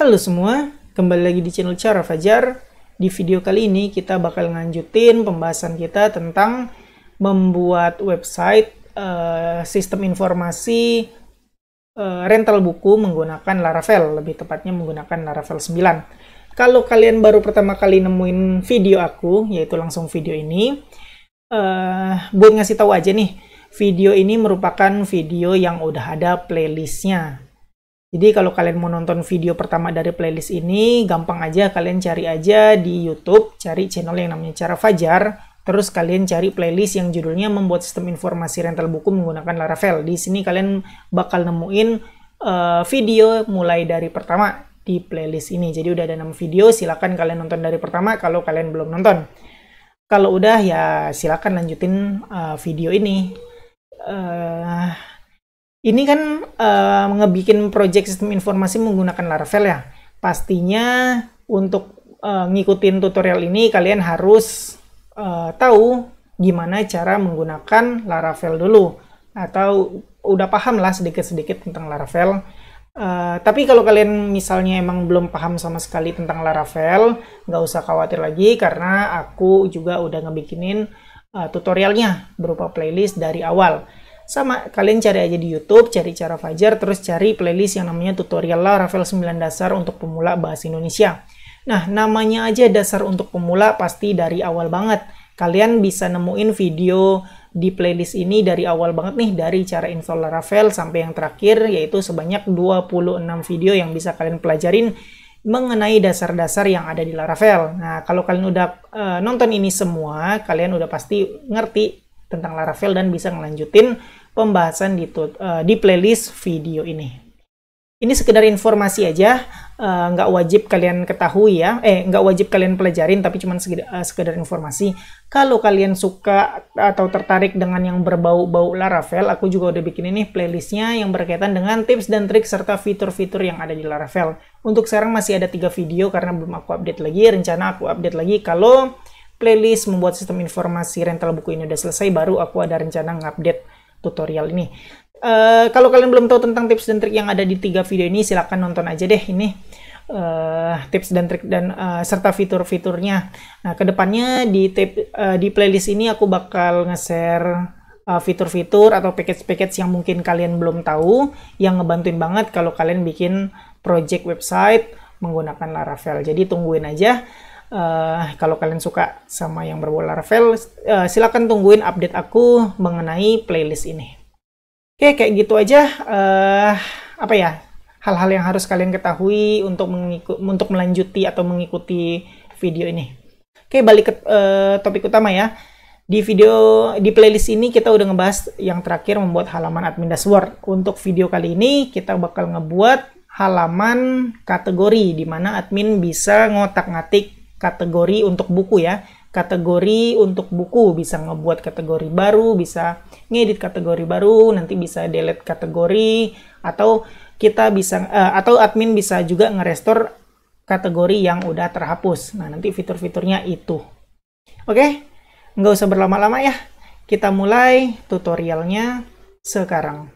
Halo semua, kembali lagi di channel Cara Fajar. Di video kali ini kita bakal nganjutin pembahasan kita tentang membuat website uh, sistem informasi uh, rental buku menggunakan Laravel, lebih tepatnya menggunakan Laravel 9. Kalau kalian baru pertama kali nemuin video aku, yaitu langsung video ini, uh, eh, buat ngasih tahu aja nih, video ini merupakan video yang udah ada playlistnya jadi kalau kalian mau nonton video pertama dari playlist ini, gampang aja kalian cari aja di YouTube, cari channel yang namanya Cara Fajar, terus kalian cari playlist yang judulnya membuat sistem informasi rental buku menggunakan Laravel. Di sini kalian bakal nemuin uh, video mulai dari pertama di playlist ini. Jadi udah ada 6 video, silahkan kalian nonton dari pertama kalau kalian belum nonton. Kalau udah ya silahkan lanjutin uh, video ini. Uh, ini kan uh, ngebikin project sistem informasi menggunakan Laravel ya. Pastinya untuk uh, ngikutin tutorial ini kalian harus uh, tahu gimana cara menggunakan Laravel dulu atau udah paham lah sedikit-sedikit tentang Laravel. Uh, tapi kalau kalian misalnya emang belum paham sama sekali tentang Laravel, nggak usah khawatir lagi karena aku juga udah ngebikinin uh, tutorialnya berupa playlist dari awal. Sama, kalian cari aja di YouTube, cari cara Fajar, terus cari playlist yang namanya tutorial Laravel 9 dasar untuk pemula bahasa Indonesia. Nah, namanya aja dasar untuk pemula pasti dari awal banget. Kalian bisa nemuin video di playlist ini dari awal banget nih dari cara install Laravel sampai yang terakhir yaitu sebanyak 26 video yang bisa kalian pelajarin mengenai dasar-dasar yang ada di Laravel. Nah, kalau kalian udah uh, nonton ini semua, kalian udah pasti ngerti tentang Laravel dan bisa ngelanjutin pembahasan di, uh, di playlist video ini. Ini sekedar informasi aja, uh, nggak wajib kalian ketahui ya, eh nggak wajib kalian pelajarin, tapi cuma sekedar, uh, eh, sekedar informasi. Kalau kalian suka atau tertarik dengan yang berbau-bau Laravel, aku juga udah bikin ini playlistnya yang berkaitan dengan tips dan trik serta fitur-fitur yang ada di Laravel. Untuk sekarang masih ada tiga video karena belum aku update lagi, rencana aku update lagi kalau playlist membuat sistem informasi rental buku ini udah selesai, baru aku ada rencana ngupdate tutorial ini. Uh, kalau kalian belum tahu tentang tips dan trik yang ada di tiga video ini, silahkan nonton aja deh ini uh, tips dan trik dan uh, serta fitur-fiturnya. Nah, kedepannya di tip, uh, di playlist ini aku bakal nge-share fitur-fitur atau package-package yang mungkin kalian belum tahu yang ngebantuin banget kalau kalian bikin project website menggunakan Laravel. Jadi tungguin aja. Uh, kalau kalian suka sama yang berbola Laravel, uh, eh, silakan tungguin update aku mengenai playlist ini. Oke, okay, kayak gitu aja. Uh, apa ya? Hal-hal yang harus kalian ketahui untuk mengikuti, untuk melanjuti atau mengikuti video ini. Oke, okay, balik ke uh, topik utama ya. Di video di playlist ini kita udah ngebahas yang terakhir membuat halaman admin dashboard. Untuk video kali ini kita bakal ngebuat halaman kategori di mana admin bisa ngotak-ngatik kategori untuk buku ya. Kategori untuk buku bisa ngebuat kategori baru, bisa ngedit kategori baru, nanti bisa delete kategori atau kita bisa uh, atau admin bisa juga ngerestore kategori yang udah terhapus. Nah, nanti fitur-fiturnya itu. Oke, okay? nggak usah berlama-lama ya. Kita mulai tutorialnya sekarang.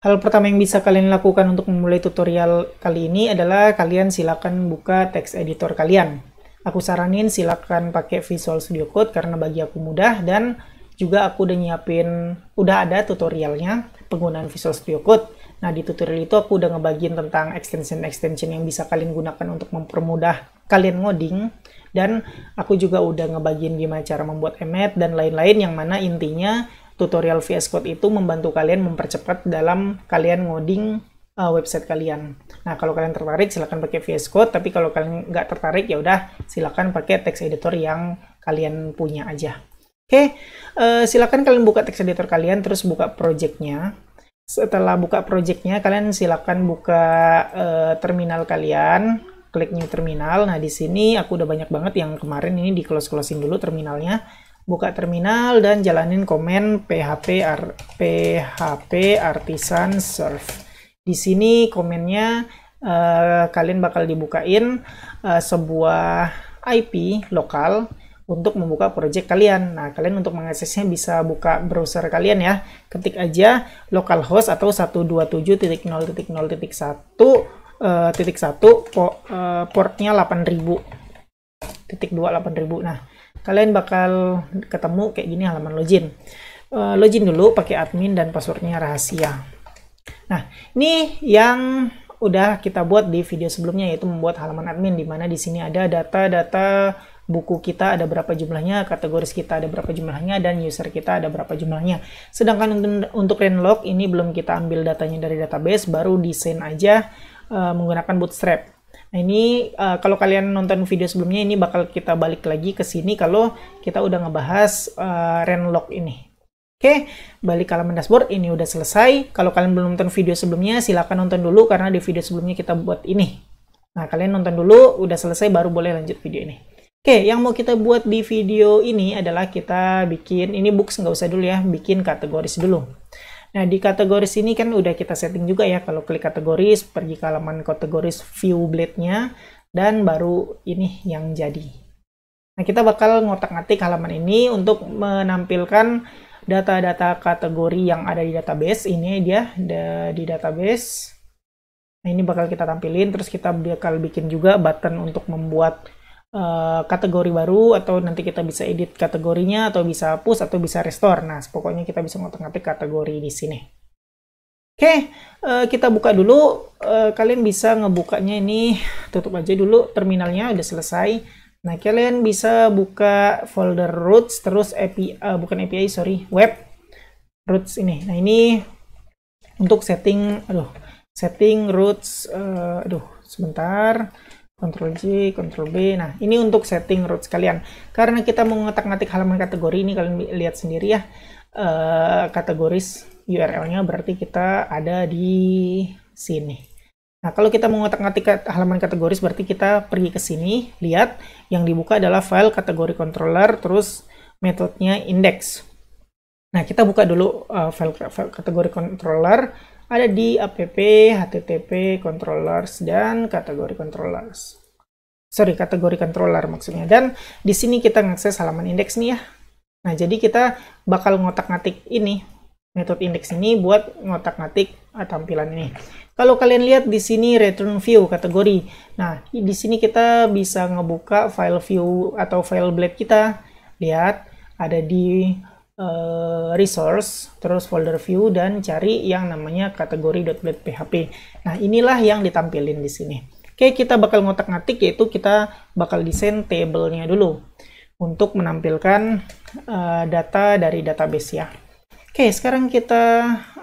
Hal pertama yang bisa kalian lakukan untuk memulai tutorial kali ini adalah kalian silakan buka text editor kalian. Aku saranin silakan pakai Visual Studio Code karena bagi aku mudah dan juga aku udah nyiapin, udah ada tutorialnya penggunaan Visual Studio Code. Nah di tutorial itu aku udah ngebagiin tentang extension-extension yang bisa kalian gunakan untuk mempermudah kalian ngoding. Dan aku juga udah ngebagiin gimana cara membuat emet dan lain-lain yang mana intinya tutorial VS Code itu membantu kalian mempercepat dalam kalian ngoding uh, website kalian. Nah, kalau kalian tertarik silahkan pakai VS Code, tapi kalau kalian nggak tertarik ya udah silahkan pakai text editor yang kalian punya aja. Oke, okay. uh, eh, silahkan kalian buka text editor kalian, terus buka projectnya. Setelah buka projectnya, kalian silahkan buka uh, terminal kalian, klik new terminal. Nah, di sini aku udah banyak banget yang kemarin ini di close closing dulu terminalnya buka terminal dan jalanin komen php ar, php artisan serve. Di sini komennya uh, kalian bakal dibukain uh, sebuah IP lokal untuk membuka project kalian. Nah, kalian untuk mengaksesnya bisa buka browser kalian ya. Ketik aja localhost atau 127.0.0.1 titik satu eh, portnya 8000 titik 2 8000 nah kalian bakal ketemu kayak gini halaman login uh, login dulu pakai admin dan passwordnya rahasia nah ini yang udah kita buat di video sebelumnya yaitu membuat halaman admin di mana di sini ada data-data buku kita ada berapa jumlahnya, kategori kita ada berapa jumlahnya, dan user kita ada berapa jumlahnya. Sedangkan untuk, untuk Renlog ini belum kita ambil datanya dari database, baru desain aja uh, menggunakan Bootstrap. Nah ini uh, kalau kalian nonton video sebelumnya ini bakal kita balik lagi ke sini kalau kita udah ngebahas uh, renlock ini. Oke, balik ke halaman dashboard, ini udah selesai. Kalau kalian belum nonton video sebelumnya, silahkan nonton dulu karena di video sebelumnya kita buat ini. Nah, kalian nonton dulu, udah selesai baru boleh lanjut video ini. Oke, yang mau kita buat di video ini adalah kita bikin, ini books nggak usah dulu ya, bikin kategoris dulu. Nah, di kategori sini kan udah kita setting juga ya. Kalau klik kategori pergi ke halaman kategori view blade-nya, dan baru ini yang jadi. Nah, kita bakal ngotak-ngatik halaman ini untuk menampilkan data-data kategori yang ada di database. Ini dia di database. Nah, ini bakal kita tampilin, terus kita bakal bikin juga button untuk membuat Eh, kategori baru atau nanti kita bisa edit kategorinya atau bisa push atau bisa restore. Nah, pokoknya kita bisa ngotak-ngatik kategori di sini. Oke, okay, uh, eh, kita buka dulu. Uh, kalian bisa ngebukanya ini, tutup aja dulu terminalnya, udah selesai. Nah, kalian bisa buka folder roots, terus API, uh, bukan API, sorry, web roots ini. Nah, ini untuk setting, aduh, setting roots, uh, aduh, sebentar. Ctrl J, Ctrl B. Nah, ini untuk setting root sekalian. Karena kita mau ngetak-ngetik halaman kategori ini, kalian lihat sendiri ya, uh, kategoris URL-nya berarti kita ada di sini. Nah, kalau kita mau ngetak-ngetik halaman kategoris, berarti kita pergi ke sini, lihat, yang dibuka adalah file kategori controller, terus metodenya index. Nah, kita buka dulu uh, file, file kategori controller, ada di app, http, controllers, dan kategori controllers. Sorry, kategori controller maksudnya. Dan di sini kita mengakses halaman indeks nih ya. Nah, jadi kita bakal ngotak-ngatik ini, metode indeks ini buat ngotak-ngatik tampilan ini. Kalau kalian lihat di sini return view kategori. Nah, di sini kita bisa ngebuka file view atau file blade kita. Lihat, ada di Eh, resource, terus folder view dan cari yang namanya kategori .php. Nah, inilah yang ditampilin di sini. Oke, kita bakal ngotak-ngatik yaitu kita bakal desain table-nya dulu untuk menampilkan uh, data dari database ya. Oke, sekarang kita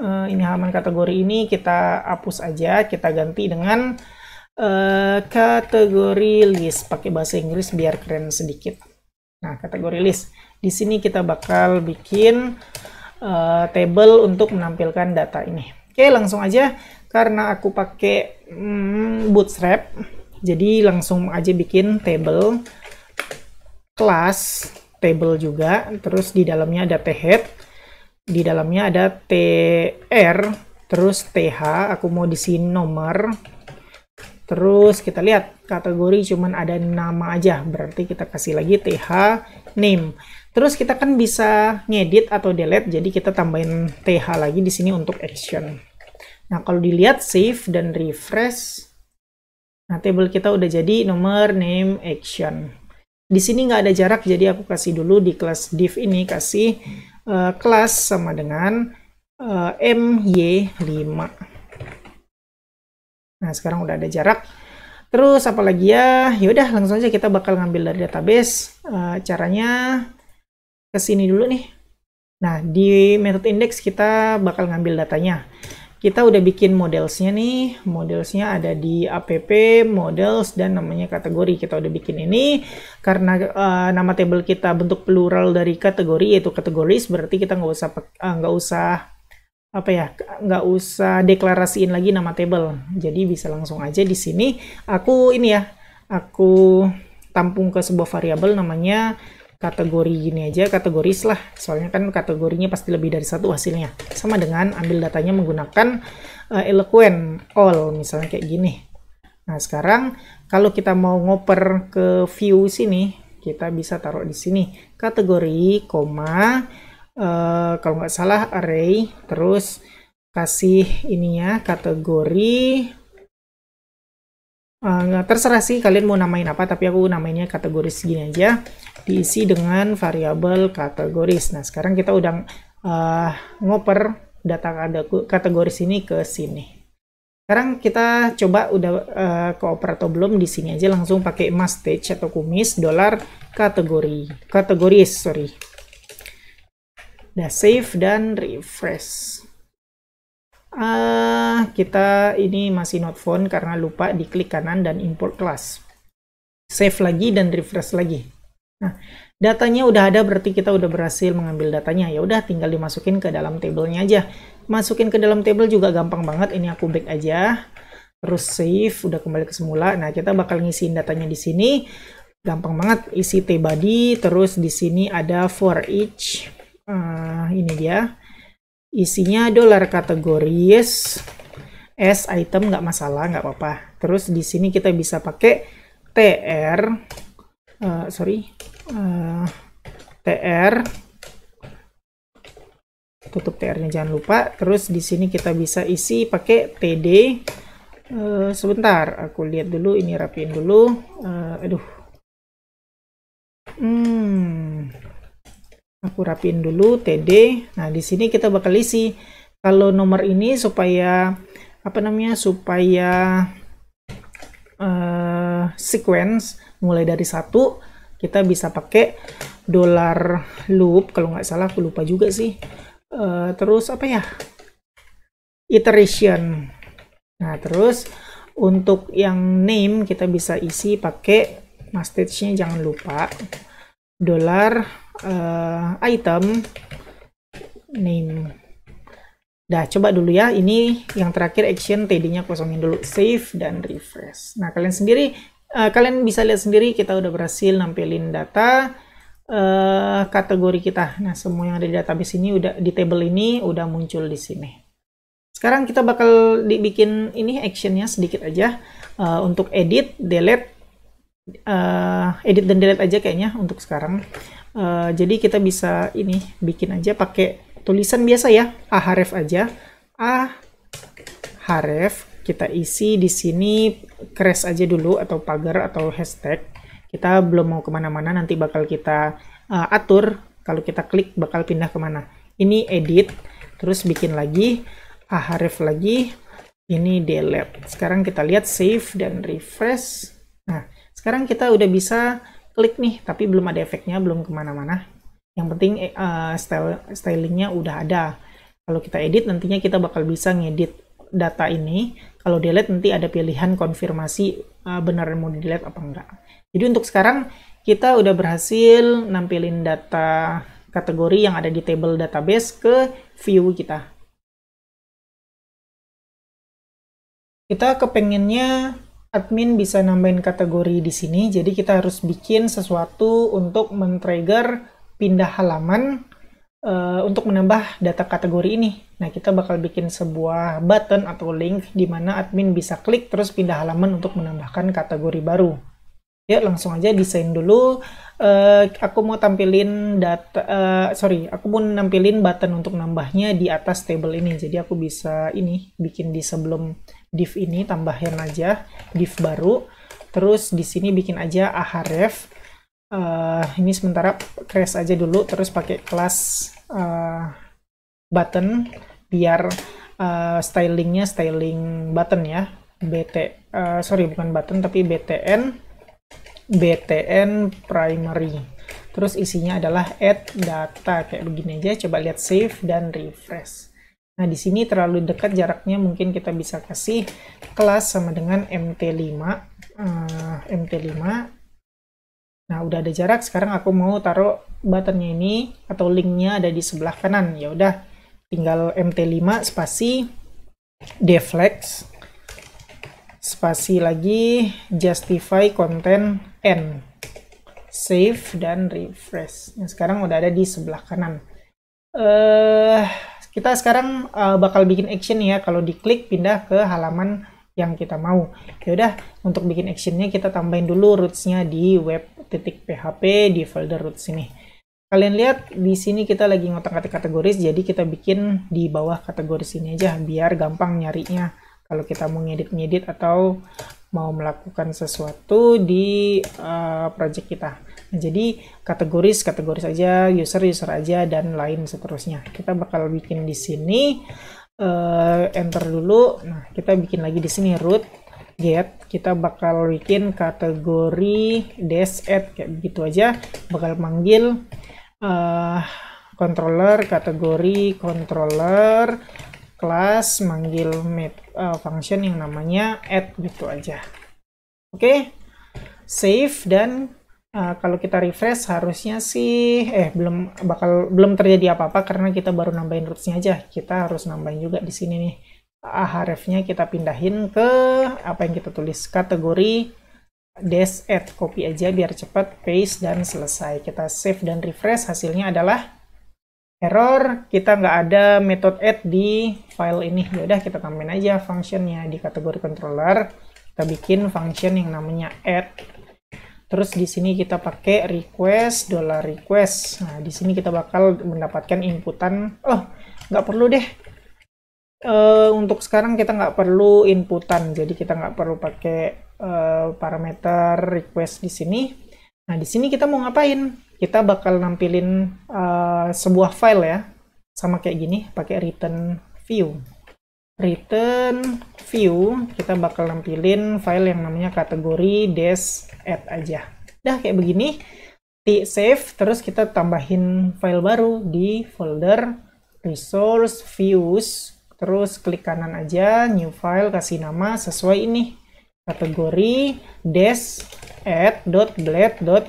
uh, ini halaman kategori ini kita hapus aja, kita ganti dengan uh, kategori list pakai bahasa Inggris biar keren sedikit. Nah, kategori list. Di sini kita bakal bikin uh, table untuk menampilkan data ini. Oke, langsung aja karena aku pakai hmm, bootstrap, jadi langsung aja bikin table class table juga, terus di dalamnya ada head di dalamnya ada tr, terus th, aku mau di sini nomor, terus kita lihat kategori cuman ada nama aja, berarti kita kasih lagi th name. Terus kita kan bisa ngedit atau delete, jadi kita tambahin TH lagi di sini untuk action. Nah, kalau dilihat save dan refresh, nah table kita udah jadi nomor name action. Di sini nggak ada jarak, jadi aku kasih dulu di kelas div ini, kasih uh, kelas sama dengan uh, eh, MY5. Nah, sekarang udah ada jarak. Terus apalagi ya, yaudah langsung aja kita bakal ngambil dari database. Uh, caranya ke sini dulu nih. Nah, di method index kita bakal ngambil datanya. Kita udah bikin modelsnya nih. Modelsnya ada di app, models, dan namanya kategori. Kita udah bikin ini karena uh, nama table kita bentuk plural dari kategori yaitu kategoris. Berarti kita nggak usah eh, nggak usah apa ya nggak usah deklarasiin lagi nama table. Jadi bisa langsung aja di sini aku ini ya aku tampung ke sebuah variabel namanya kategori gini aja, kategori lah. Soalnya kan kategorinya pasti lebih dari satu hasilnya. Sama dengan ambil datanya menggunakan uh, eloquent all, misalnya kayak gini. Nah, sekarang kalau kita mau ngoper ke view sini, kita bisa taruh di sini. Kategori, koma, uh, kalau nggak salah array, terus kasih ininya kategori Uh, terserah sih kalian mau namain apa tapi aku namainnya kategori segini aja diisi dengan variabel kategoris. Nah, sekarang kita udah uh, ngoper data kategoris ini ke sini. Sekarang kita coba udah uh, eh, koper atau belum di sini aja langsung pakai mustache atau kumis dolar kategori kategoris sorry. Udah save dan refresh. Uh, kita ini masih not phone karena lupa diklik kanan dan import class. Save lagi dan refresh lagi. Nah, datanya udah ada berarti kita udah berhasil mengambil datanya. Ya udah tinggal dimasukin ke dalam tabelnya aja. Masukin ke dalam table juga gampang banget. Ini aku back aja. Terus save, udah kembali ke semula. Nah, kita bakal ngisiin datanya di sini. Gampang banget isi t terus di sini ada for each. Uh, ini dia. Isinya dollar kategoris S item nggak masalah, nggak apa-apa. Terus di sini kita bisa pakai TR uh, sorry uh, eh, tr tutup tr-nya jangan lupa terus di sini kita bisa isi pakai td uh, eh, sebentar aku lihat dulu ini rapiin dulu uh, aduh hmm aku rapiin dulu td nah di sini kita bakal isi kalau nomor ini supaya apa namanya supaya uh, sequence mulai dari satu kita bisa pakai dollar loop kalau nggak salah aku lupa juga sih uh, terus apa ya iteration nah terus untuk yang name kita bisa isi pakai mustache nya jangan lupa dollar uh, eh, item name Dah, coba dulu ya. Ini yang terakhir action TD-nya kosongin dulu. Save dan refresh. Nah, kalian sendiri uh, kalian bisa lihat sendiri kita udah berhasil nampilin data uh, kategori kita. Nah, semua yang ada di database ini udah di table ini udah muncul di sini. Sekarang kita bakal dibikin ini actionnya sedikit aja uh, untuk edit, delete, uh, edit dan delete aja kayaknya untuk sekarang. Uh, jadi kita bisa ini bikin aja pakai tulisan biasa ya, a aja, a kita isi di sini crash aja dulu atau pagar atau hashtag kita belum mau kemana-mana nanti bakal kita uh, atur kalau kita klik bakal pindah kemana ini edit terus bikin lagi ahref lagi ini delete sekarang kita lihat save dan refresh nah sekarang kita udah bisa klik nih tapi belum ada efeknya belum kemana-mana yang penting uh, style, stylingnya udah ada kalau kita edit nantinya kita bakal bisa ngedit data ini kalau delete nanti ada pilihan konfirmasi uh, benar mau di delete apa enggak. Jadi untuk sekarang kita udah berhasil nampilin data kategori yang ada di table database ke view kita. Kita kepengennya admin bisa nambahin kategori di sini, jadi kita harus bikin sesuatu untuk men-trigger pindah halaman Eh, untuk menambah data kategori ini. Nah, kita bakal bikin sebuah button atau link di mana admin bisa klik terus pindah halaman untuk menambahkan kategori baru. Yuk ya, langsung aja desain dulu. Uh, aku mau tampilin data, uh, sorry, aku mau nampilin button untuk nambahnya di atas table ini. Jadi aku bisa ini bikin di sebelum div ini tambahin aja div baru. Terus di sini bikin aja ahref uh, ini sementara crash aja dulu terus pakai kelas uh, button biar uh, stylingnya styling button ya BT uh, sorry bukan button tapi BTN BTN primary terus isinya adalah add data kayak begini aja coba lihat save dan refresh Nah, di sini terlalu dekat jaraknya mungkin kita bisa kasih kelas sama dengan MT5. Uh, MT5 Nah, udah ada jarak, sekarang aku mau taruh buttonnya ini atau linknya ada di sebelah kanan. Ya udah, tinggal MT5 spasi deflex spasi lagi justify content n save dan refresh. Nah, sekarang udah ada di sebelah kanan. Eh uh, kita sekarang uh, bakal bikin action ya. Kalau diklik pindah ke halaman yang kita mau. Ya udah, untuk bikin actionnya kita tambahin dulu rootsnya di web titik PHP di folder roots ini. Kalian lihat di sini kita lagi ngotak-ngatik kategoris, jadi kita bikin di bawah kategori sini aja biar gampang nyarinya. Kalau kita mau ngedit-ngedit atau mau melakukan sesuatu di uh, project kita. Nah, jadi kategoris kategoris aja, user user aja dan lain seterusnya. Kita bakal bikin di sini uh, enter dulu. Nah, kita bikin lagi di sini root get. Kita bakal bikin kategori desk add kayak begitu aja. Bakal manggil uh, controller kategori controller class manggil met, uh, function yang namanya add gitu aja. Oke. Okay. Save dan Eh, kalau kita refresh harusnya sih eh belum bakal belum terjadi apa-apa karena kita baru nambahin rootsnya aja. Kita harus nambahin juga di sini nih. href-nya kita pindahin ke apa yang kita tulis kategori dash add copy aja biar cepat paste dan selesai. Kita save dan refresh hasilnya adalah error kita nggak ada metode add di file ini. Ya udah kita tambahin aja functionnya di kategori controller. Kita bikin function yang namanya add Terus di sini kita pakai request dollar request. Nah, di sini kita bakal mendapatkan inputan. Oh, nggak perlu deh. E, untuk sekarang kita nggak perlu inputan, jadi kita nggak perlu pakai e, parameter request di sini. Nah, di sini kita mau ngapain? Kita bakal nampilin e, sebuah file ya, sama kayak gini, pakai return view return view kita bakal nampilin file yang namanya kategori des add aja dah kayak begini di save terus kita tambahin file baru di folder resource views terus klik kanan aja new file kasih nama sesuai ini kategori des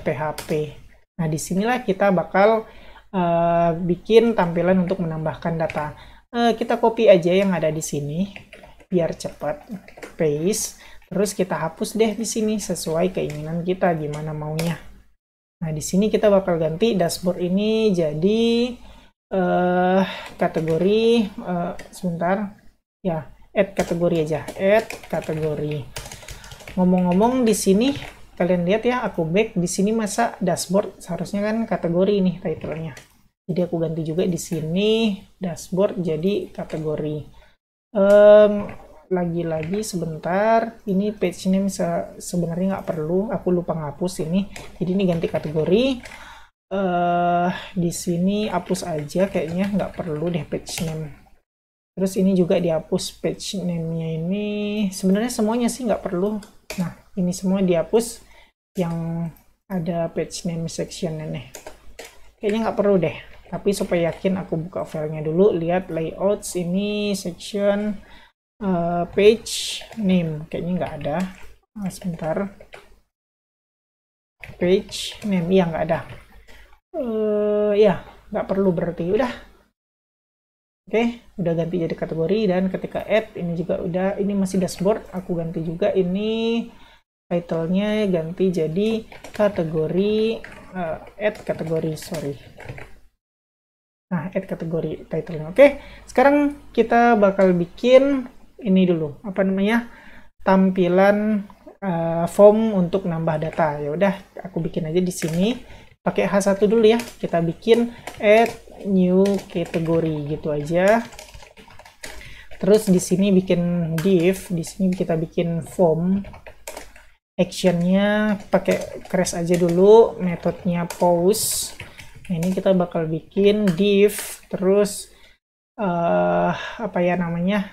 .php. nah disinilah kita bakal uh, bikin tampilan untuk menambahkan data Eh, kita copy aja yang ada di sini biar cepat paste terus kita hapus deh di sini sesuai keinginan kita gimana maunya nah di sini kita bakal ganti dashboard ini jadi uh, kategori uh, sebentar ya add kategori aja add kategori ngomong-ngomong di sini kalian lihat ya aku back di sini masa dashboard seharusnya kan kategori ini titlenya jadi aku ganti juga di sini dashboard jadi kategori lagi-lagi sebentar ini page name se sebenarnya nggak perlu aku lupa ngapus ini jadi ini ganti kategori uh, di sini hapus aja kayaknya nggak perlu deh page name terus ini juga dihapus page name-nya ini sebenarnya semuanya sih nggak perlu nah ini semua dihapus yang ada page name section nya kayaknya nggak perlu deh tapi supaya yakin aku buka filenya dulu lihat layouts ini section uh, page name kayaknya nggak ada nah, sebentar page name iya nggak ada uh, ya nggak perlu berarti udah oke okay, udah ganti jadi kategori dan ketika add ini juga udah ini masih dashboard aku ganti juga ini titlenya ganti jadi kategori uh, add kategori sorry Nah, add kategori title. Oke, sekarang kita bakal bikin ini dulu, apa namanya? tampilan uh, form untuk nambah data. Ya udah, aku bikin aja di sini pakai H1 dulu ya. Kita bikin add new category gitu aja. Terus di sini bikin div, di sini kita bikin form. Actionnya pakai crash aja dulu, metodenya pause Nah, ini kita bakal bikin div terus uh, apa ya namanya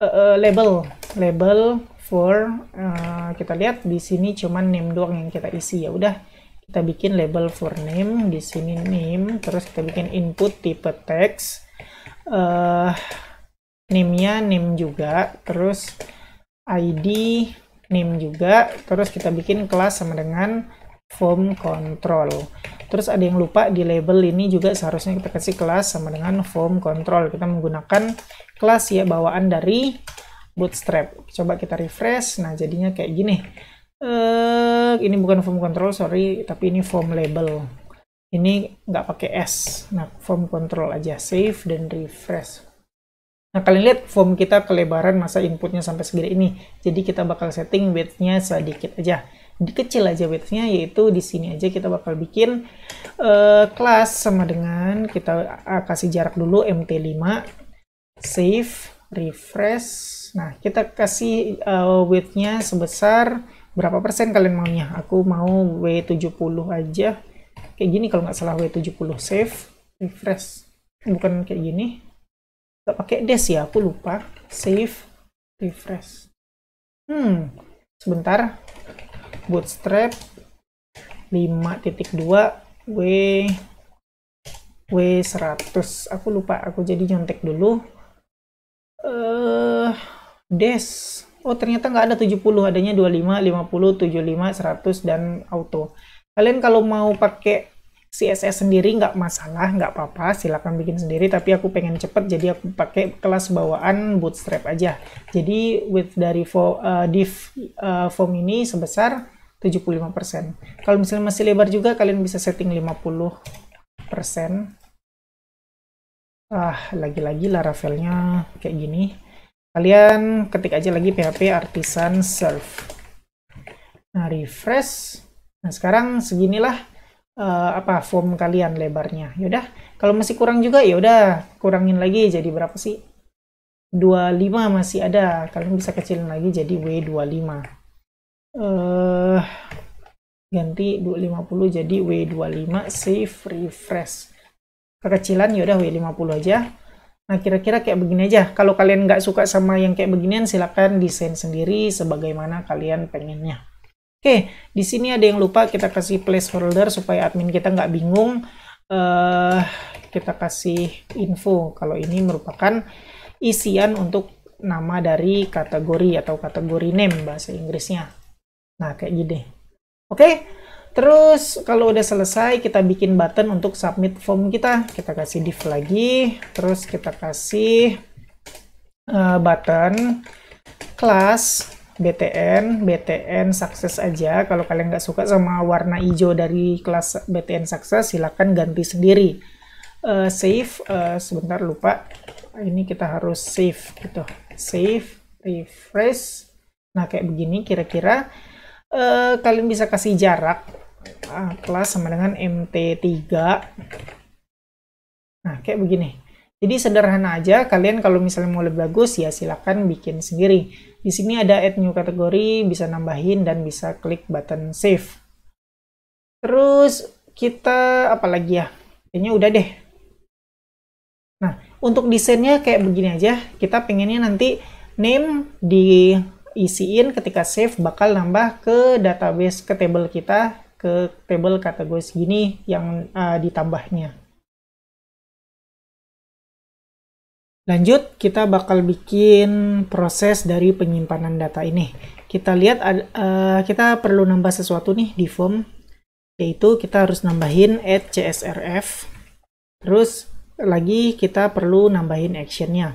uh, uh, label label for uh, kita lihat di sini cuman name doang yang kita isi ya udah kita bikin label for name di sini name terus kita bikin input tipe teks uh, name-nya name juga terus ID name juga terus kita bikin kelas sama dengan form control. Terus ada yang lupa di label ini juga seharusnya kita kasih kelas sama dengan form control. Kita menggunakan kelas ya bawaan dari Bootstrap. Coba kita refresh. Nah, jadinya kayak gini. Eh, ini bukan form control, sorry, tapi ini form label. Ini nggak pakai S. Nah, form control aja. Save dan refresh. Nah, kalian lihat form kita kelebaran masa inputnya sampai segini. ini. Jadi kita bakal setting width-nya sedikit aja dikecil aja widthnya yaitu di sini aja kita bakal bikin uh, kelas sama dengan kita uh, kasih jarak dulu mt5 save refresh nah kita kasih uh, eh, widthnya sebesar berapa persen kalian maunya aku mau w70 aja kayak gini kalau nggak salah w70 save refresh bukan kayak gini nggak pakai des ya aku lupa save refresh hmm sebentar bootstrap 5.2 W W100 aku lupa aku jadi nyontek dulu eh uh, des oh ternyata nggak ada 70 adanya 25 50 75 100 dan auto kalian kalau mau pakai CSS sendiri nggak masalah nggak apa-apa silahkan bikin sendiri tapi aku pengen cepet jadi aku pakai kelas bawaan bootstrap aja jadi with dari for uh, eh, div uh, form ini sebesar 75%. Kalau misalnya masih lebar juga kalian bisa setting 50%. Ah, lagi-lagi Laravelnya kayak gini. Kalian ketik aja lagi PHP artisan serve. Nah, refresh. Nah, sekarang seginilah uh, apa form kalian lebarnya. Yaudah, kalau masih kurang juga yaudah kurangin lagi jadi berapa sih? 25 masih ada. Kalian bisa kecilin lagi jadi W25 uh, ganti 250 jadi W25 save refresh kekecilan yaudah W50 aja nah kira-kira kayak begini aja kalau kalian nggak suka sama yang kayak beginian silahkan desain sendiri sebagaimana kalian pengennya oke di sini ada yang lupa kita kasih placeholder supaya admin kita nggak bingung uh, kita kasih info kalau ini merupakan isian untuk nama dari kategori atau kategori name bahasa Inggrisnya Nah, kayak gini. Oke. Terus kalau udah selesai kita bikin button untuk submit form kita. Kita kasih div lagi, terus kita kasih uh, button class BTN, BTN sukses aja. Kalau kalian nggak suka sama warna hijau dari kelas BTN sukses, silahkan ganti sendiri. Uh, save, uh, sebentar lupa. Ini kita harus save gitu. Save, refresh. Nah kayak begini kira-kira uh, kalian bisa kasih jarak A ah, plus sama dengan MT3 nah kayak begini jadi sederhana aja kalian kalau misalnya mau lebih bagus ya silahkan bikin sendiri di sini ada add new kategori bisa nambahin dan bisa klik button save terus kita apalagi ya kayaknya udah deh nah untuk desainnya kayak begini aja kita pengennya nanti name di isiin ketika save bakal nambah ke database ke table kita ke table kategori segini yang uh, ditambahnya. Lanjut, kita bakal bikin proses dari penyimpanan data ini. Kita lihat, uh, kita perlu nambah sesuatu nih di form, yaitu kita harus nambahin add csrf. Terus lagi kita perlu nambahin actionnya.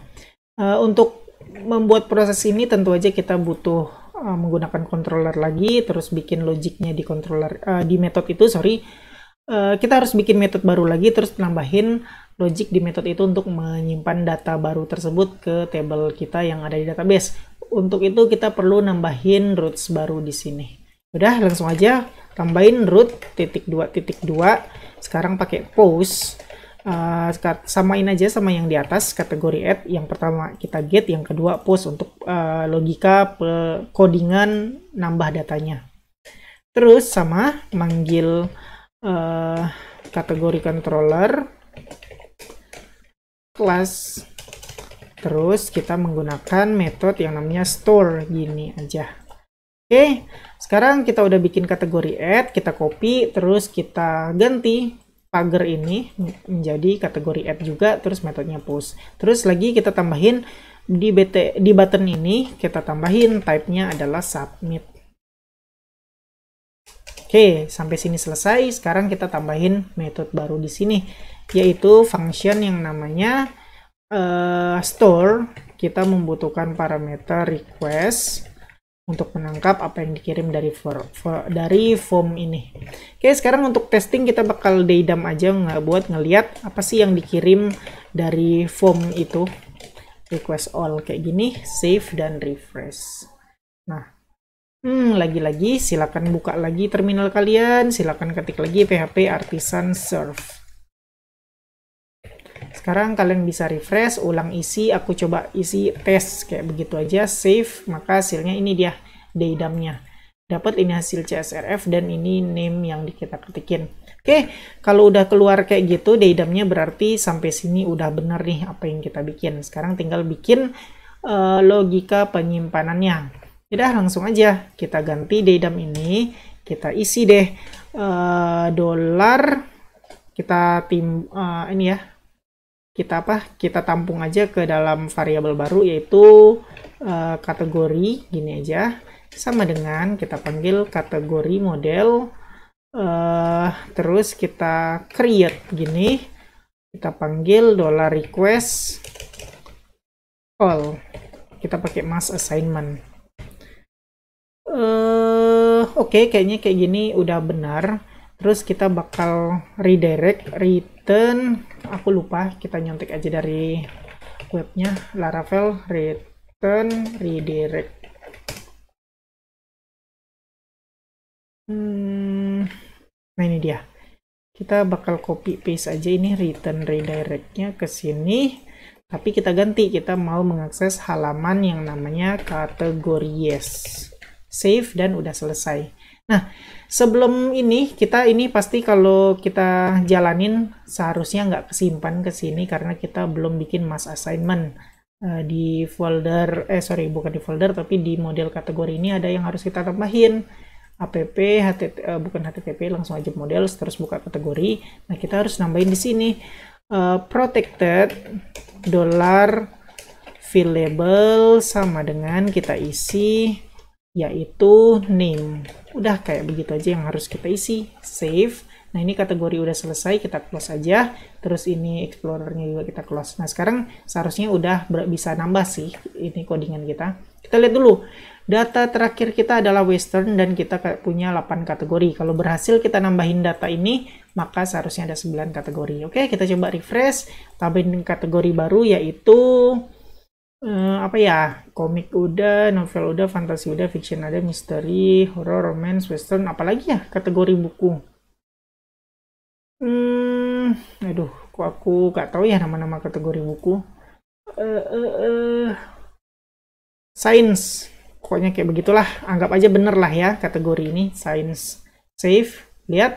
Uh, untuk membuat proses ini tentu aja kita butuh uh, menggunakan controller lagi, terus bikin logiknya di controller uh, di metode itu, sorry, uh, kita harus bikin metode baru lagi, terus nambahin logik di metode itu untuk menyimpan data baru tersebut ke table kita yang ada di database. Untuk itu kita perlu nambahin roots baru di sini. Udah, langsung aja tambahin root titik dua titik dua. Sekarang pakai post uh, samain aja sama yang di atas kategori add yang pertama kita get yang kedua post untuk uh, logika codingan nambah datanya terus sama manggil uh, kategori controller kelas terus kita menggunakan metode yang namanya store gini aja Oke, sekarang kita udah bikin kategori add, kita copy, terus kita ganti pagar ini menjadi kategori app juga terus metodenya push terus lagi kita tambahin di BT di button ini kita tambahin type-nya adalah submit Oke, sampai sini selesai. Sekarang kita tambahin metode baru di sini, yaitu function yang namanya uh, store. Kita membutuhkan parameter request untuk menangkap apa yang dikirim dari for, for, dari form ini. Oke, sekarang untuk testing kita bakal daydream aja nggak buat ngelihat apa sih yang dikirim dari form itu. Request all kayak gini, save dan refresh. Nah, hmm, lagi-lagi silakan buka lagi terminal kalian, silakan ketik lagi php artisan serve. Sekarang kalian bisa refresh, ulang isi, aku coba isi tes kayak begitu aja, save, maka hasilnya ini dia daydamnya Dapat ini hasil CSRF dan ini name yang kita ketikin. Oke, kalau udah keluar kayak gitu, daydamnya berarti sampai sini udah bener nih apa yang kita bikin. Sekarang tinggal bikin uh, logika penyimpanannya. Udah langsung aja kita ganti daydam ini, kita isi deh uh, dolar kita tim uh, ini ya kita apa kita tampung aja ke dalam variabel baru yaitu uh, kategori gini aja sama dengan kita panggil kategori model uh, terus kita create gini kita panggil dollar request all kita pakai mass assignment uh, oke okay, kayaknya kayak gini udah benar terus kita bakal redirect read return aku lupa kita nyontek aja dari webnya laravel return redirect hmm, nah ini dia kita bakal copy paste aja ini return redirectnya ke sini tapi kita ganti kita mau mengakses halaman yang namanya kategori yes save dan udah selesai Nah, sebelum ini kita ini pasti kalau kita jalanin seharusnya nggak kesimpan ke sini karena kita belum bikin mass assignment uh, di folder eh sorry bukan di folder tapi di model kategori ini ada yang harus kita tambahin app HTT, uh, eh, bukan http langsung aja model terus buka kategori nah kita harus nambahin di sini uh, protected dollar fillable sama dengan kita isi yaitu name. Udah kayak begitu aja yang harus kita isi. Save. Nah, ini kategori udah selesai, kita close aja. Terus ini explorernya juga kita close. Nah, sekarang seharusnya udah bisa nambah sih ini codingan kita. Kita lihat dulu. Data terakhir kita adalah western dan kita punya 8 kategori. Kalau berhasil kita nambahin data ini, maka seharusnya ada 9 kategori. Oke, kita coba refresh, tambahin kategori baru yaitu uh, apa ya komik udah novel udah fantasi udah fiction ada misteri horror romance western apalagi ya kategori buku hmm aduh kok aku gak tahu ya nama-nama kategori buku uh, eh, uh, eh, uh, science pokoknya kayak begitulah anggap aja bener lah ya kategori ini science safe lihat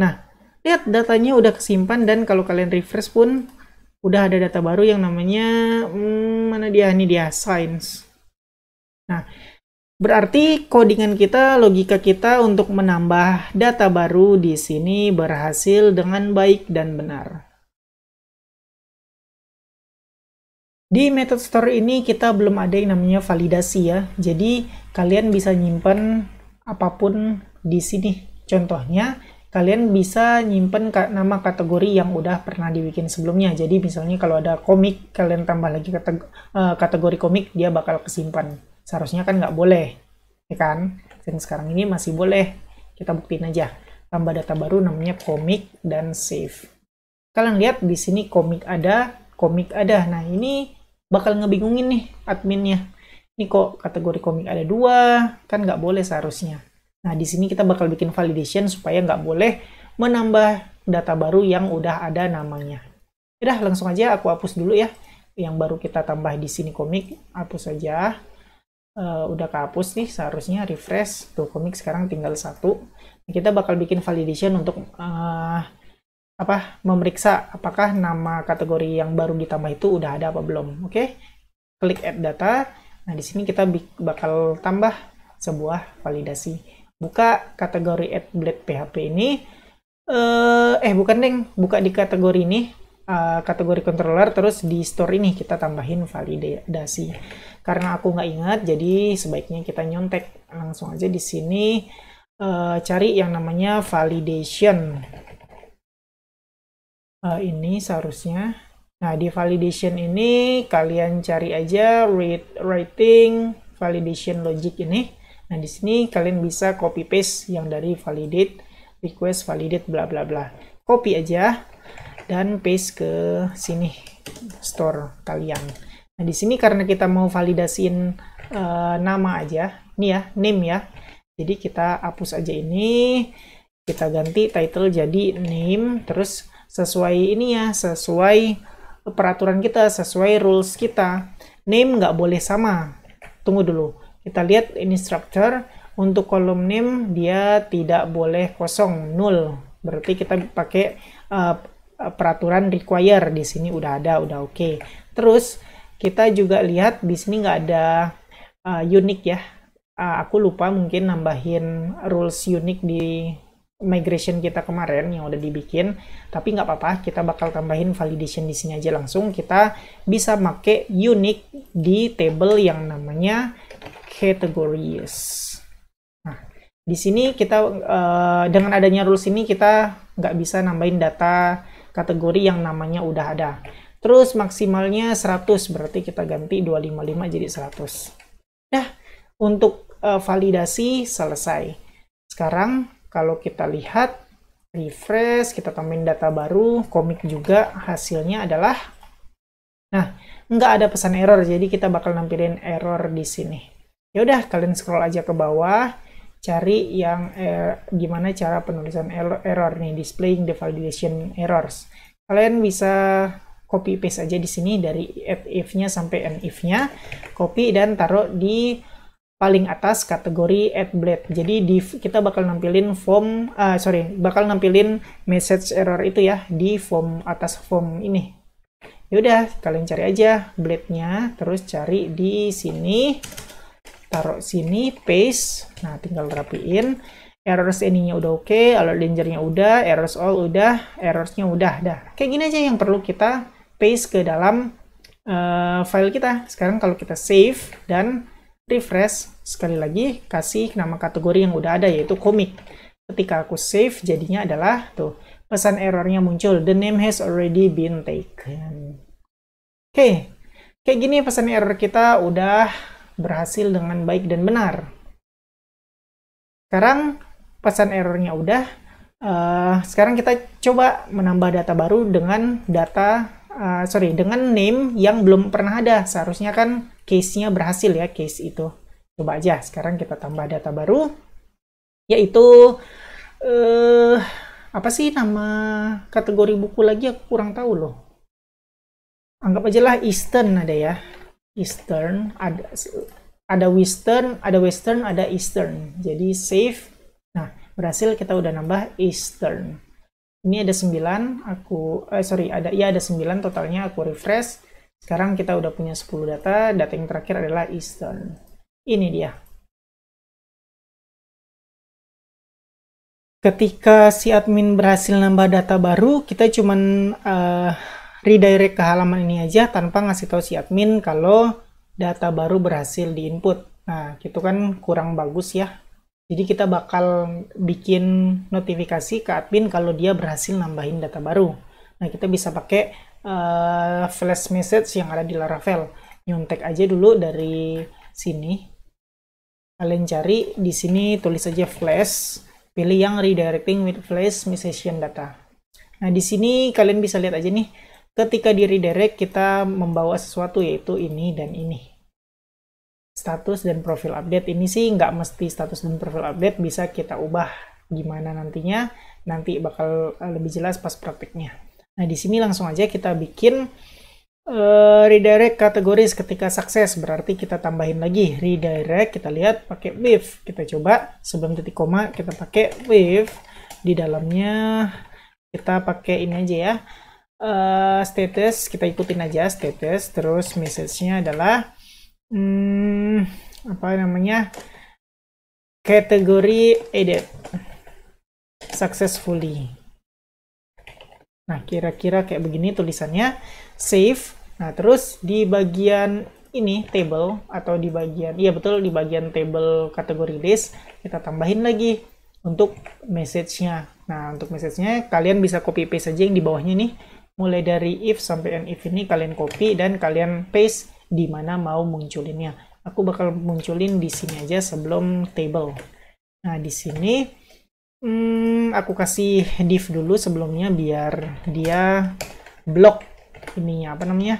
nah lihat datanya udah kesimpan dan kalau kalian refresh pun udah ada data baru yang namanya hmm, mana dia ini dia science. Nah, berarti codingan kita, logika kita untuk menambah data baru di sini berhasil dengan baik dan benar. Di method store ini kita belum ada yang namanya validasi ya. Jadi kalian bisa nyimpan apapun di sini. Contohnya kalian bisa nyimpen nama kategori yang udah pernah dibikin sebelumnya. Jadi misalnya kalau ada komik, kalian tambah lagi eh, kategori, komik, dia bakal kesimpan. Seharusnya kan nggak boleh, ya kan? Dan sekarang ini masih boleh. Kita buktiin aja. Tambah data baru namanya komik dan save. Kalian lihat di sini komik ada, komik ada. Nah ini bakal ngebingungin nih adminnya. Ini kok kategori komik ada dua, kan nggak boleh seharusnya. Nah, di sini kita bakal bikin validation supaya nggak boleh menambah data baru yang udah ada namanya. Ya udah, langsung aja aku hapus dulu ya. Yang baru kita tambah di sini komik, hapus saja. Uh, eh, udah kehapus nih, seharusnya refresh. Tuh, komik sekarang tinggal satu. Nah, kita bakal bikin validation untuk uh, apa memeriksa apakah nama kategori yang baru ditambah itu udah ada apa belum. Oke, okay? klik add data. Nah, di sini kita bakal tambah sebuah validasi buka kategori adblade PHP ini eh, eh bukan neng, buka di kategori ini eh, kategori controller terus di store ini kita tambahin validasi karena aku nggak ingat jadi sebaiknya kita nyontek langsung aja di sini eh, cari yang namanya validation ini seharusnya nah di validation ini kalian cari aja read writing validation logic ini Nah, di sini kalian bisa copy paste yang dari validate, request validate bla bla bla. Copy aja dan paste ke sini store kalian. Nah, di sini karena kita mau validasiin uh, eh, nama aja, ini ya, name ya. Jadi kita hapus aja ini, kita ganti title jadi name terus sesuai ini ya, sesuai peraturan kita, sesuai rules kita. Name nggak boleh sama. Tunggu dulu kita lihat ini structure. Untuk kolom name dia tidak boleh kosong, nul. Berarti kita pakai uh, peraturan require di sini udah ada, udah oke. Okay. Terus kita juga lihat di sini nggak ada uh, eh, unik ya. Uh, aku lupa mungkin nambahin rules unique di migration kita kemarin yang udah dibikin tapi nggak apa-apa kita bakal tambahin validation di sini aja langsung kita bisa make unique di table yang namanya categories. Nah, di sini kita uh, dengan adanya rules ini kita nggak bisa nambahin data kategori yang namanya udah ada. Terus maksimalnya 100 berarti kita ganti 255 jadi 100. Nah, untuk uh, validasi selesai. Sekarang kalau kita lihat refresh, kita tambahin data baru, komik juga hasilnya adalah nah, nggak ada pesan error, jadi kita bakal nampilin error di sini ya udah kalian scroll aja ke bawah cari yang eh, gimana cara penulisan error, error nih displaying the validation errors kalian bisa copy paste aja di sini dari f if nya sampai end if nya copy dan taruh di paling atas kategori add blade jadi di kita bakal nampilin form uh, sorry bakal nampilin message error itu ya di form atas form ini yaudah kalian cari aja blade nya terus cari di sini taruh sini, paste. Nah, tinggal rapiin. Errors ininya udah oke, okay, alert danger-nya udah, errors all udah, errors-nya udah. Dah. Kayak gini aja yang perlu kita paste ke dalam uh, file kita. Sekarang kalau kita save dan refresh, sekali lagi kasih nama kategori yang udah ada yaitu komik. Ketika aku save, jadinya adalah tuh pesan errornya muncul. The name has already been taken. Oke, okay. kayak gini pesan error kita udah berhasil dengan baik dan benar. Sekarang pesan errornya udah. Uh, sekarang kita coba menambah data baru dengan data uh, sorry dengan name yang belum pernah ada. Seharusnya kan case-nya berhasil ya case itu. Coba aja sekarang kita tambah data baru yaitu uh, apa sih nama kategori buku lagi aku kurang tahu loh. Anggap aja lah Eastern ada ya. Eastern ada ada Western, ada Western, ada Eastern. Jadi save. Nah, berhasil kita udah nambah Eastern. Ini ada 9, aku eh, sorry, ada ya ada 9 totalnya aku refresh. Sekarang kita udah punya 10 data, data yang terakhir adalah Eastern. Ini dia. Ketika si admin berhasil nambah data baru, kita cuman uh, redirect ke halaman ini aja tanpa ngasih tahu si admin kalau data baru berhasil diinput. Nah, itu kan kurang bagus ya. Jadi kita bakal bikin notifikasi ke admin kalau dia berhasil nambahin data baru. Nah, kita bisa pakai uh, flash message yang ada di Laravel. Nyontek aja dulu dari sini. Kalian cari di sini tulis aja flash, pilih yang redirecting with flash message data. Nah, di sini kalian bisa lihat aja nih Ketika di redirect, kita membawa sesuatu yaitu ini dan ini. Status dan profil update ini sih nggak mesti status dan profil update bisa kita ubah gimana nantinya. Nanti bakal eh, lebih jelas pas prakteknya. Nah, di sini langsung aja kita bikin uh, redirect kategoris ketika sukses. Berarti kita tambahin lagi redirect. Kita lihat pakai with. Kita coba sebelum titik koma kita pakai with. Di dalamnya kita pakai ini aja ya uh, status kita ikutin aja status terus message-nya adalah hmm, apa namanya kategori edit successfully nah kira-kira kayak begini tulisannya save nah terus di bagian ini table atau di bagian iya betul di bagian table kategori list kita tambahin lagi untuk message-nya nah untuk message-nya kalian bisa copy paste aja yang di bawahnya nih mulai dari if sampai end if ini kalian copy dan kalian paste di mana mau munculinnya aku bakal munculin di sini aja sebelum table nah di sini hmm, aku kasih div dulu sebelumnya biar dia block ininya apa namanya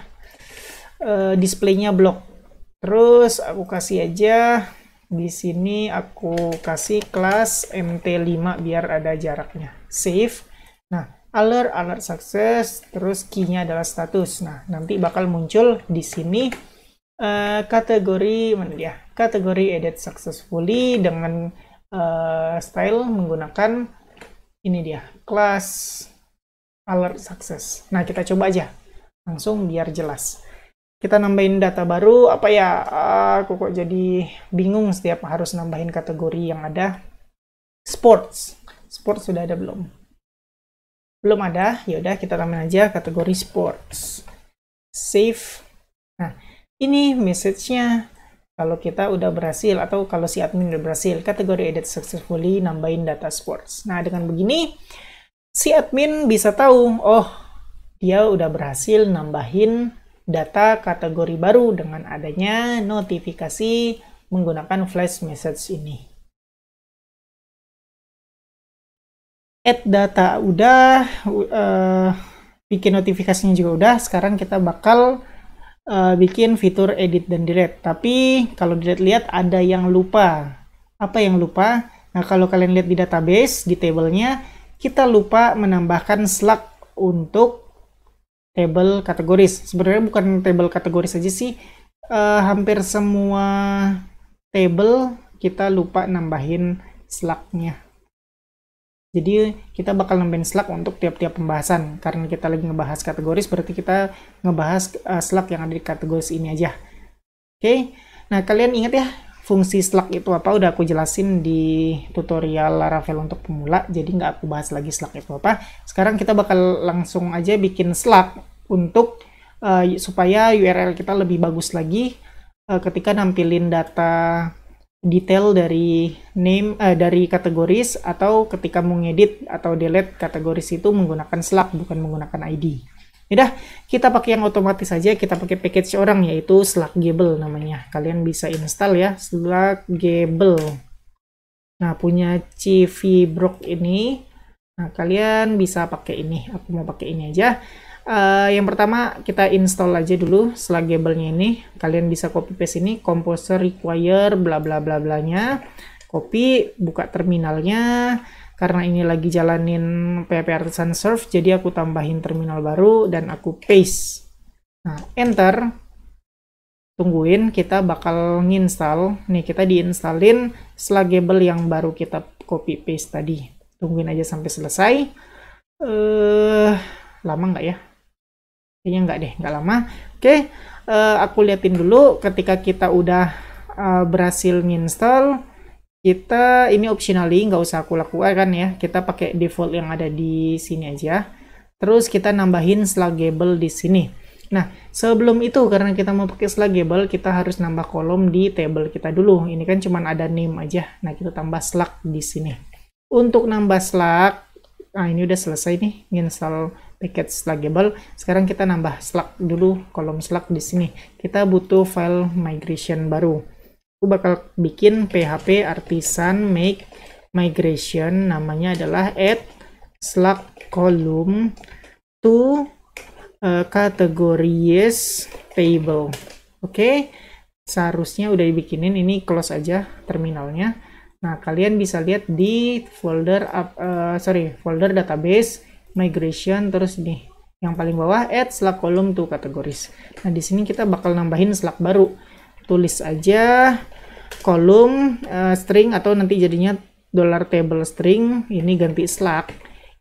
uh, displaynya block terus aku kasih aja di sini aku kasih kelas MT5 biar ada jaraknya save nah alert, alert sukses, terus key-nya adalah status. Nah, nanti bakal muncul di sini uh, kategori mana dia? Kategori edit successfully dengan uh, style menggunakan ini dia, class alert success. Nah, kita coba aja langsung biar jelas. Kita nambahin data baru, apa ya, aku kok jadi bingung setiap harus nambahin kategori yang ada. Sports, sports sudah ada belum? belum ada yaudah kita tambahin aja kategori sports save nah ini message-nya kalau kita udah berhasil atau kalau si admin udah berhasil kategori edit successfully nambahin data sports nah dengan begini si admin bisa tahu oh dia udah berhasil nambahin data kategori baru dengan adanya notifikasi menggunakan flash message ini. add data udah uh, bikin notifikasinya juga udah sekarang kita bakal uh, bikin fitur edit dan delete tapi kalau dilihat-lihat ada yang lupa apa yang lupa nah kalau kalian lihat di database di tablenya, kita lupa menambahkan slug untuk table kategoris sebenarnya bukan table kategoris aja sih uh, hampir semua table kita lupa nambahin slugnya jadi kita bakal nambahin slug untuk tiap-tiap pembahasan. Karena kita lagi ngebahas kategoris, berarti kita ngebahas uh, slug yang ada di kategoris ini aja. Oke, okay? nah kalian ingat ya, fungsi slug itu apa udah aku jelasin di tutorial Laravel untuk pemula, jadi nggak aku bahas lagi slug itu apa. Sekarang kita bakal langsung aja bikin slug untuk uh, supaya URL kita lebih bagus lagi uh, ketika nampilin data detail dari name uh, dari kategoris atau ketika mengedit atau delete kategoris itu menggunakan slug bukan menggunakan ID. Yaudah, kita pakai yang otomatis aja, kita pakai package orang yaitu Slugable namanya. Kalian bisa install ya, Slugable. Nah, punya CV Brock ini, nah kalian bisa pakai ini. Aku mau pakai ini aja. Uh, yang pertama kita install aja dulu slugable-nya ini. Kalian bisa copy paste ini composer require bla bla bla blanya. Copy, buka terminalnya. Karena ini lagi jalanin PHP Artisan Serve, jadi aku tambahin terminal baru dan aku paste. Nah, enter. Tungguin kita bakal nginstal. Nih, kita diinstalin slugable yang baru kita copy paste tadi. Tungguin aja sampai selesai. Eh uh, lama nggak ya? kayaknya enggak deh nggak lama oke okay, uh, eh, aku liatin dulu ketika kita udah uh, berhasil install kita ini optionally nggak usah aku lakukan ya kita pakai default yang ada di sini aja terus kita nambahin sluggable di sini nah sebelum itu karena kita mau pakai sluggable kita harus nambah kolom di table kita dulu ini kan cuman ada name aja nah kita tambah slug di sini untuk nambah slug nah ini udah selesai nih install package sluggable. Sekarang kita nambah slug dulu kolom slug di sini. Kita butuh file migration baru. Aku bakal bikin php artisan make migration namanya adalah add slug column to uh, eh, categories table. Oke. Okay? Seharusnya udah dibikinin ini close aja terminalnya. Nah, kalian bisa lihat di folder uh, sorry, folder database migration terus nih yang paling bawah add slug column to categories. Nah, di sini kita bakal nambahin slug baru. Tulis aja kolom uh, eh, string atau nanti jadinya dollar table string ini ganti slug.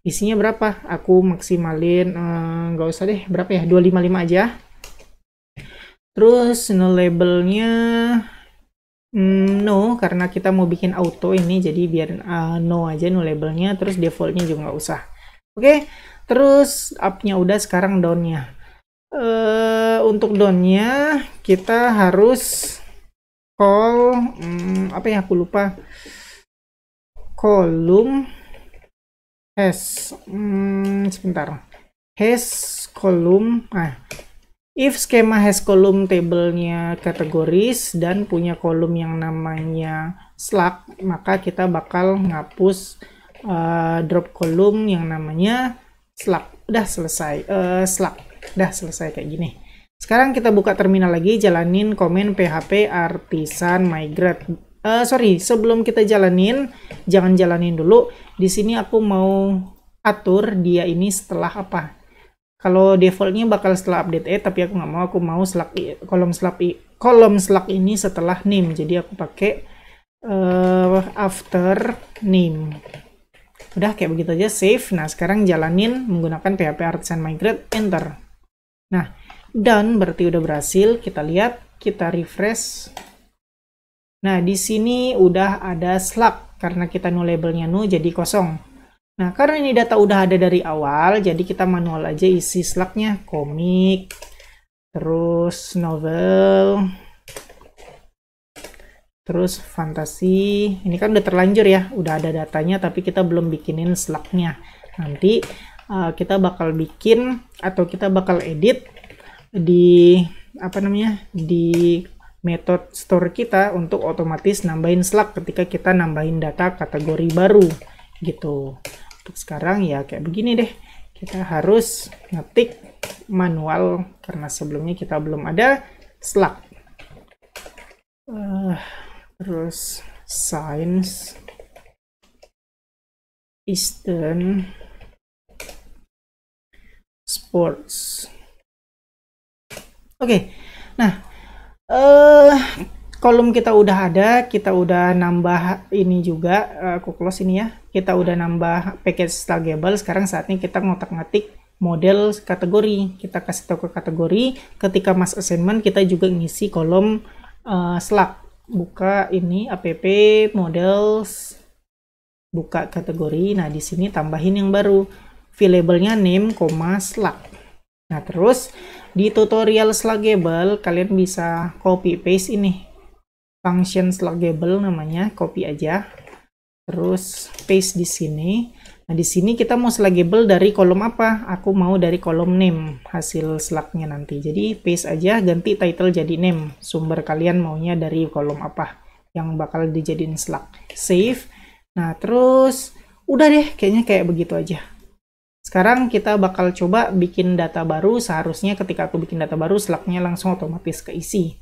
Isinya berapa? Aku maksimalin eh, nggak uh, usah deh, berapa ya? 255 aja. Terus no labelnya mm, no karena kita mau bikin auto ini jadi biar uh, eh, no aja no labelnya terus defaultnya juga nggak usah Oke, okay? terus up-nya udah sekarang down-nya. Uh, untuk down-nya kita harus call hmm, apa ya aku lupa. Kolom has e hmm, sebentar. Has e kolum ah if skema has e kolum table kategoris dan punya kolom yang namanya slug, maka kita bakal ngapus Eh, drop kolom yang namanya slug. Udah selesai, uh, eh, slug. Udah selesai kayak gini. Sekarang kita buka terminal lagi, jalanin komen PHP artisan migrate. Uh, sorry, sebelum kita jalanin, jangan jalanin dulu. Di sini aku mau atur dia ini setelah apa. Kalau defaultnya bakal setelah update E, tapi aku nggak mau. Aku mau slug, kolom slug, kolom slug ini setelah name. Jadi aku pakai uh, after name. Udah kayak begitu aja save. Nah, sekarang jalanin menggunakan PHP Artisan Migrate enter. Nah, done berarti udah berhasil. Kita lihat, kita refresh. Nah, di sini udah ada slug karena kita no labelnya no jadi kosong. Nah, karena ini data udah ada dari awal, jadi kita manual aja isi slugnya komik, terus novel, Terus fantasi, ini kan udah terlanjur ya, udah ada datanya tapi kita belum bikinin slugnya. Nanti uh, kita bakal bikin atau kita bakal edit di apa namanya di metode store kita untuk otomatis nambahin slug ketika kita nambahin data kategori baru gitu untuk sekarang ya kayak begini deh kita harus ngetik manual karena sebelumnya kita belum ada slug uh, terus science Eastern Sports. Oke, okay. nah uh, kolom kita udah ada, kita udah nambah ini juga, eh, aku close ini ya. Kita udah nambah package targetable. Sekarang saatnya kita ngotak ngetik model kategori. Kita kasih tahu ke kategori. Ketika mas assignment, kita juga ngisi kolom uh, eh, slug buka ini app models buka kategori nah di sini tambahin yang baru labelnya name, koma slug nah terus di tutorial slugable kalian bisa copy paste ini function slugable namanya copy aja terus paste di sini Nah, di sini kita mau selagable dari kolom apa? Aku mau dari kolom name hasil slugnya nanti. Jadi paste aja ganti title jadi name. Sumber kalian maunya dari kolom apa yang bakal dijadiin slug. Save. Nah, terus udah deh kayaknya kayak begitu aja. Sekarang kita bakal coba bikin data baru. Seharusnya ketika aku bikin data baru slugnya langsung otomatis keisi.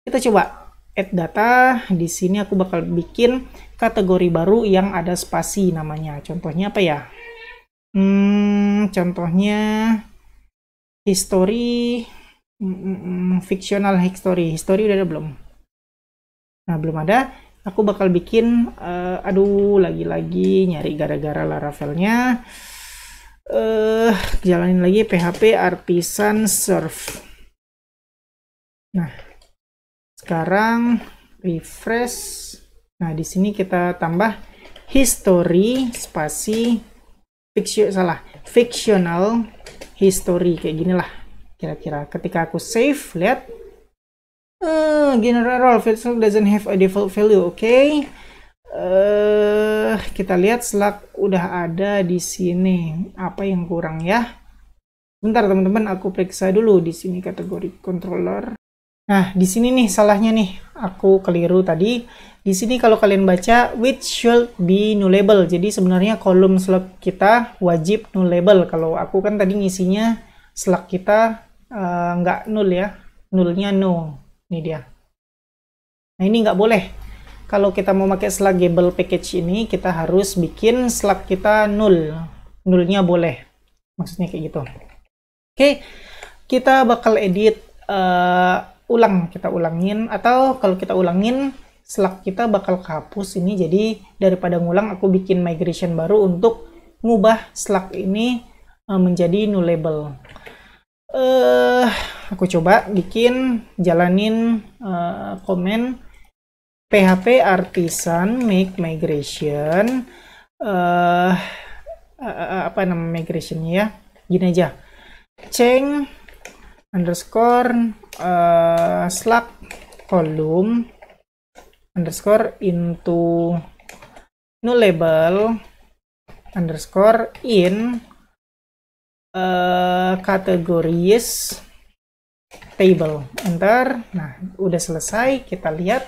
Kita coba add data. Di sini aku bakal bikin kategori baru yang ada spasi namanya. Contohnya apa ya? Hmm, contohnya history, hmm, hmm, hmm fictional history. History udah ada belum? Nah, belum ada. Aku bakal bikin, uh, aduh, lagi-lagi nyari gara-gara Laravelnya. Eh, uh, jalanin lagi PHP artisan surf. Nah, sekarang refresh Nah, di sini kita tambah history spasi fiksio salah, fictional history kayak gini lah kira-kira. Ketika aku save, lihat uh, general field doesn't have a default value, oke. Okay. Uh, eh, kita lihat slug udah ada di sini. Apa yang kurang ya? Bentar teman-teman, aku periksa dulu di sini kategori controller. Nah, di sini nih salahnya nih. Aku keliru tadi. Di sini kalau kalian baca which should be nullable. Jadi sebenarnya kolom slug kita wajib nullable. Kalau aku kan tadi ngisinya slug kita uh, nggak null ya. Nullnya no. Ini dia. Nah, ini nggak boleh. Kalau kita mau pakai sluggable package ini, kita harus bikin slug kita null. Nullnya boleh. Maksudnya kayak gitu. Oke, okay. kita bakal edit uh, ulang kita ulangin atau kalau kita ulangin slug kita bakal kehapus ini jadi daripada ngulang aku bikin migration baru untuk ngubah slug ini eh, menjadi new label eh uh, aku coba bikin jalanin uh, komen PHP artisan make migration uh, uh, apa nama migrationnya ya gini aja change underscore uh, eh, slug column underscore into new label underscore in uh, eh, categories table enter nah udah selesai kita lihat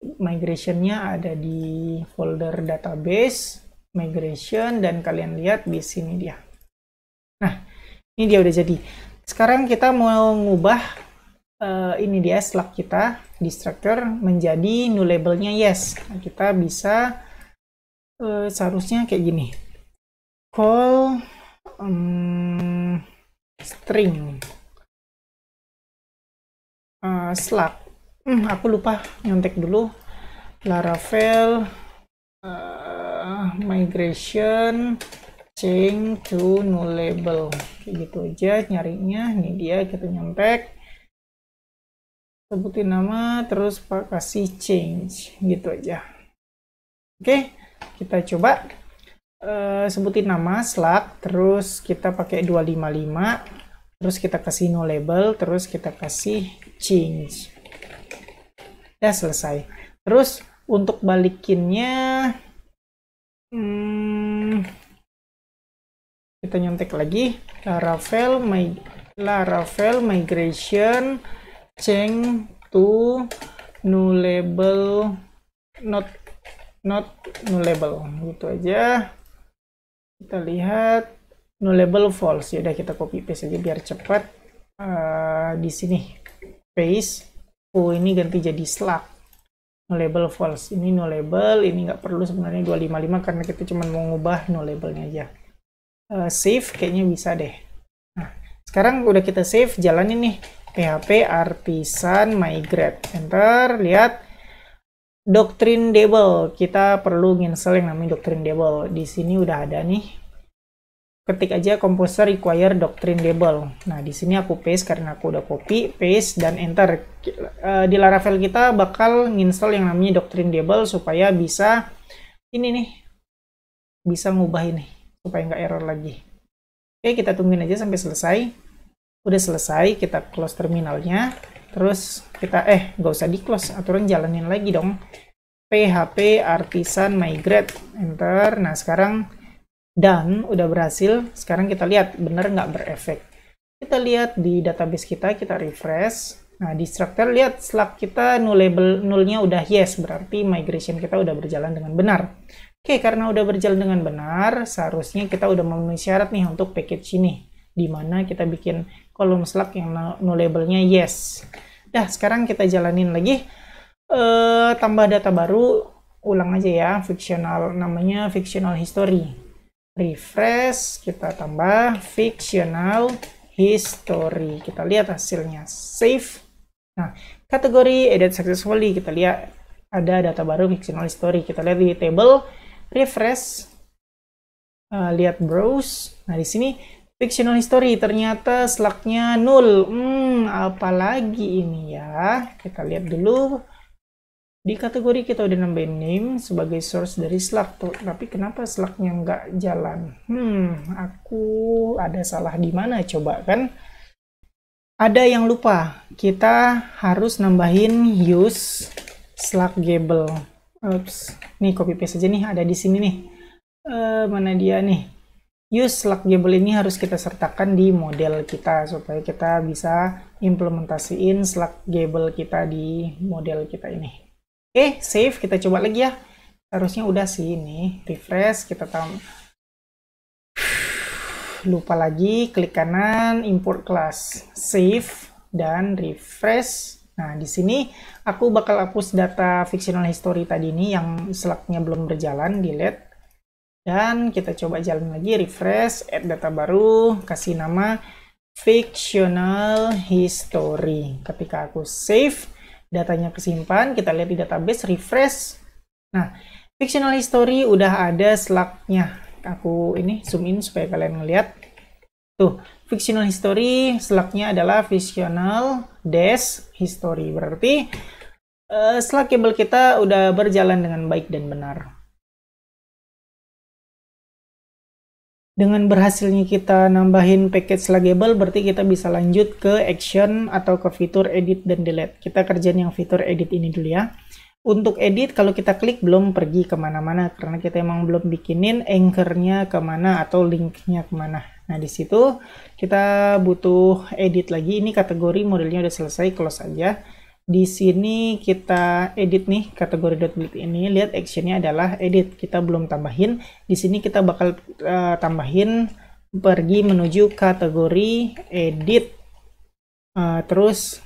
migrationnya ada di folder database migration dan kalian lihat di sini dia nah ini dia udah jadi sekarang kita mau ngubah uh, ini dia slug kita di menjadi new labelnya yes. kita bisa uh, seharusnya kayak gini. Call um, string uh, slug. Hmm, aku lupa nyontek dulu. Laravel uh, migration Change to no label kayak gitu aja nyarinya ini dia kita nyontek sebutin nama terus kasih change gitu aja oke kita coba uh, sebutin nama slug terus kita pakai 255 terus kita kasih no label terus kita kasih change ya selesai terus untuk balikinnya hmm, kita nyontek lagi laravel my laravel migration change to nullable not not nullable gitu aja kita lihat nullable false ya udah kita copy paste aja biar cepat uh, eh, di sini paste oh ini ganti jadi slug no label false ini no label ini nggak perlu sebenarnya 255 karena kita cuma mau ngubah no labelnya aja Eh, save kayaknya bisa deh nah sekarang udah kita save jalanin nih php artisan migrate enter lihat doktrin debel kita perlu nginstall yang namanya doktrin debel di sini udah ada nih ketik aja composer require doctrine debel. Nah, di sini aku paste karena aku udah copy, paste dan enter. Eh, di Laravel kita bakal nginstall yang namanya doctrine debel supaya bisa ini nih. Bisa ngubah ini supaya nggak error lagi. Oke, kita tungguin aja sampai selesai. Udah selesai, kita close terminalnya. Terus kita, eh, nggak usah di-close, aturan jalanin lagi dong. PHP artisan migrate, enter. Nah, sekarang done, udah berhasil. Sekarang kita lihat, bener nggak berefek. Kita lihat di database kita, kita refresh. Nah, di structure, lihat slug kita null label, nullnya udah yes, berarti migration kita udah berjalan dengan benar. Oke, karena udah berjalan dengan benar, seharusnya kita udah memenuhi syarat nih untuk package ini. Dimana kita bikin kolom slug yang no labelnya yes. Dah, sekarang kita jalanin lagi. Uh, tambah data baru, ulang aja ya, fictional, namanya fictional history. Refresh, kita tambah fictional history. Kita lihat hasilnya. Save. Nah, kategori edit successfully kita lihat ada data baru fictional history. Kita lihat di table refresh, uh, lihat browse. Nah, di sini fictional history ternyata slugnya nol. Hmm, apalagi ini ya? Kita lihat dulu di kategori kita udah nambahin name sebagai source dari slug tuh. Tapi kenapa slugnya nggak jalan? Hmm, aku ada salah di mana coba kan? Ada yang lupa, kita harus nambahin use slug gable Oops. Nih copy paste aja nih ada di sini nih. Uh, mana dia nih? Use gable ini harus kita sertakan di model kita supaya kita bisa implementasiin gable kita di model kita ini. Oke, okay, save. Kita coba lagi ya. Harusnya udah sih ini. Refresh. Kita tahu lupa lagi klik kanan import class save dan refresh Nah, di sini aku bakal hapus data fictional history tadi ini yang selaknya belum berjalan, delete. Dan kita coba jalan lagi, refresh, add data baru, kasih nama fictional history. Ketika aku save, datanya kesimpan, kita lihat di database, refresh. Nah, fictional history udah ada selaknya. Aku ini zoom in supaya kalian ngeliat. Tuh, fictional history selaknya adalah fictional dash history berarti uh, eh, cable kita udah berjalan dengan baik dan benar dengan berhasilnya kita nambahin package slackable berarti kita bisa lanjut ke action atau ke fitur edit dan delete kita kerjain yang fitur edit ini dulu ya untuk edit kalau kita klik belum pergi kemana-mana karena kita emang belum bikinin anchornya kemana atau linknya kemana nah disitu kita butuh edit lagi. Ini kategori modelnya udah selesai, close aja. Di sini kita edit nih kategori dot .build ini. Lihat actionnya adalah edit. Kita belum tambahin. Di sini kita bakal uh, tambahin pergi menuju kategori edit. Uh, terus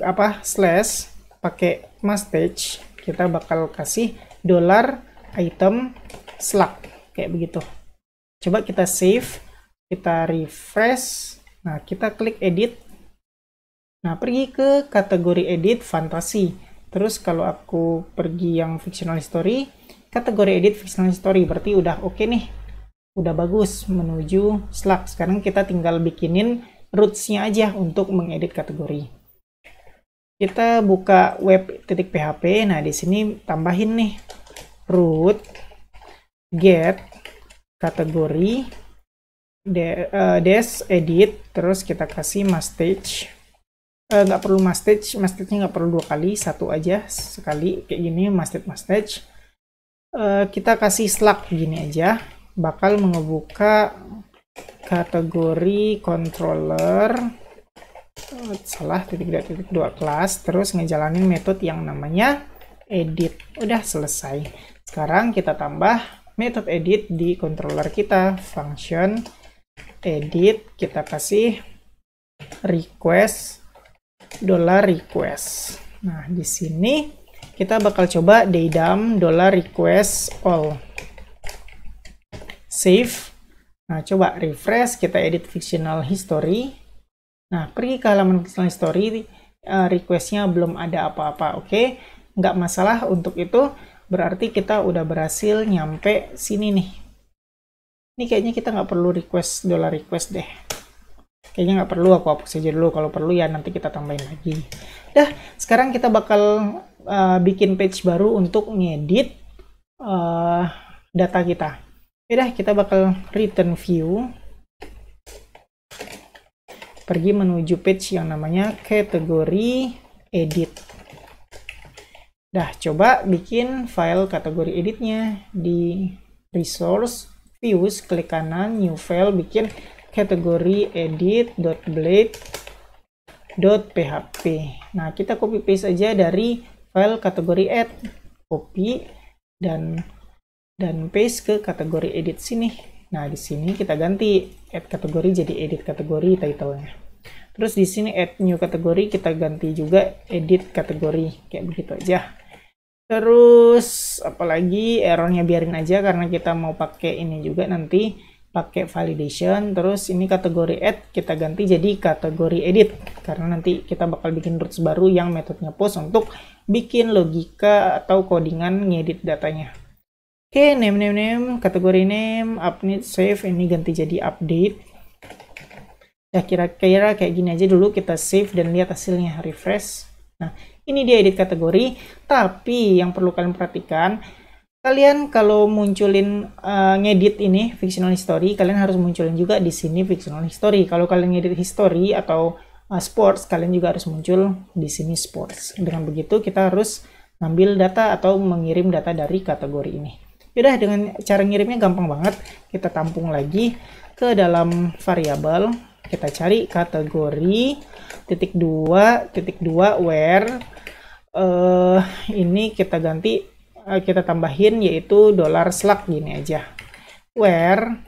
apa slash pakai mustache kita bakal kasih dollar item slug kayak begitu. Coba kita save kita refresh nah kita klik edit nah pergi ke kategori edit fantasi terus kalau aku pergi yang fictional history kategori edit fictional history berarti udah oke okay nih udah bagus menuju slug sekarang kita tinggal bikinin rootsnya aja untuk mengedit kategori kita buka web titik php nah di sini tambahin nih root get kategori de, uh, des edit terus kita kasih mustache eh, nggak uh, perlu mustache nya nggak perlu dua kali satu aja sekali kayak gini mustache mustache uh, eh, kita kasih slug gini aja bakal mengebuka kategori controller uh, salah titik dua titik dua kelas terus ngejalanin metode yang namanya edit udah selesai sekarang kita tambah metode edit di controller kita function edit kita kasih request dollar request nah di sini kita bakal coba daydum dollar request all save nah coba refresh kita edit fictional history nah pergi ke halaman fictional history eh, requestnya belum ada apa-apa oke okay? nggak masalah untuk itu berarti kita udah berhasil nyampe sini nih ini kayaknya kita nggak perlu request dollar request deh kayaknya nggak perlu aku hapus aja dulu kalau perlu ya nanti kita tambahin lagi dah sekarang kita bakal uh, bikin page baru untuk ngedit uh, data kita udah kita bakal return view pergi menuju page yang namanya kategori edit dah coba bikin file kategori editnya di resource views klik kanan new file bikin kategori edit.blade.php nah kita copy paste aja dari file kategori add copy dan dan paste ke kategori edit sini nah di sini kita ganti add kategori jadi edit kategori titlenya terus di sini add new kategori kita ganti juga edit kategori kayak begitu aja Terus apalagi errornya biarin aja karena kita mau pakai ini juga nanti pakai validation. Terus ini kategori add kita ganti jadi kategori edit karena nanti kita bakal bikin roots baru yang metodenya post untuk bikin logika atau codingan ngedit datanya. Oke, okay, name name name kategori name update save ini ganti jadi update. Ya kira-kira kayak gini aja dulu kita save dan lihat hasilnya refresh. Nah, ini dia edit kategori tapi yang perlu kalian perhatikan kalian kalau munculin uh, ngedit ini fictional history kalian harus munculin juga di sini fictional history kalau kalian ngedit history atau uh, sports kalian juga harus muncul di sini sports dengan begitu kita harus ngambil data atau mengirim data dari kategori ini Yaudah dengan cara ngirimnya gampang banget kita tampung lagi ke dalam variabel kita cari kategori titik dua titik dua where uh, ini kita ganti uh, kita tambahin yaitu dollar slug gini aja where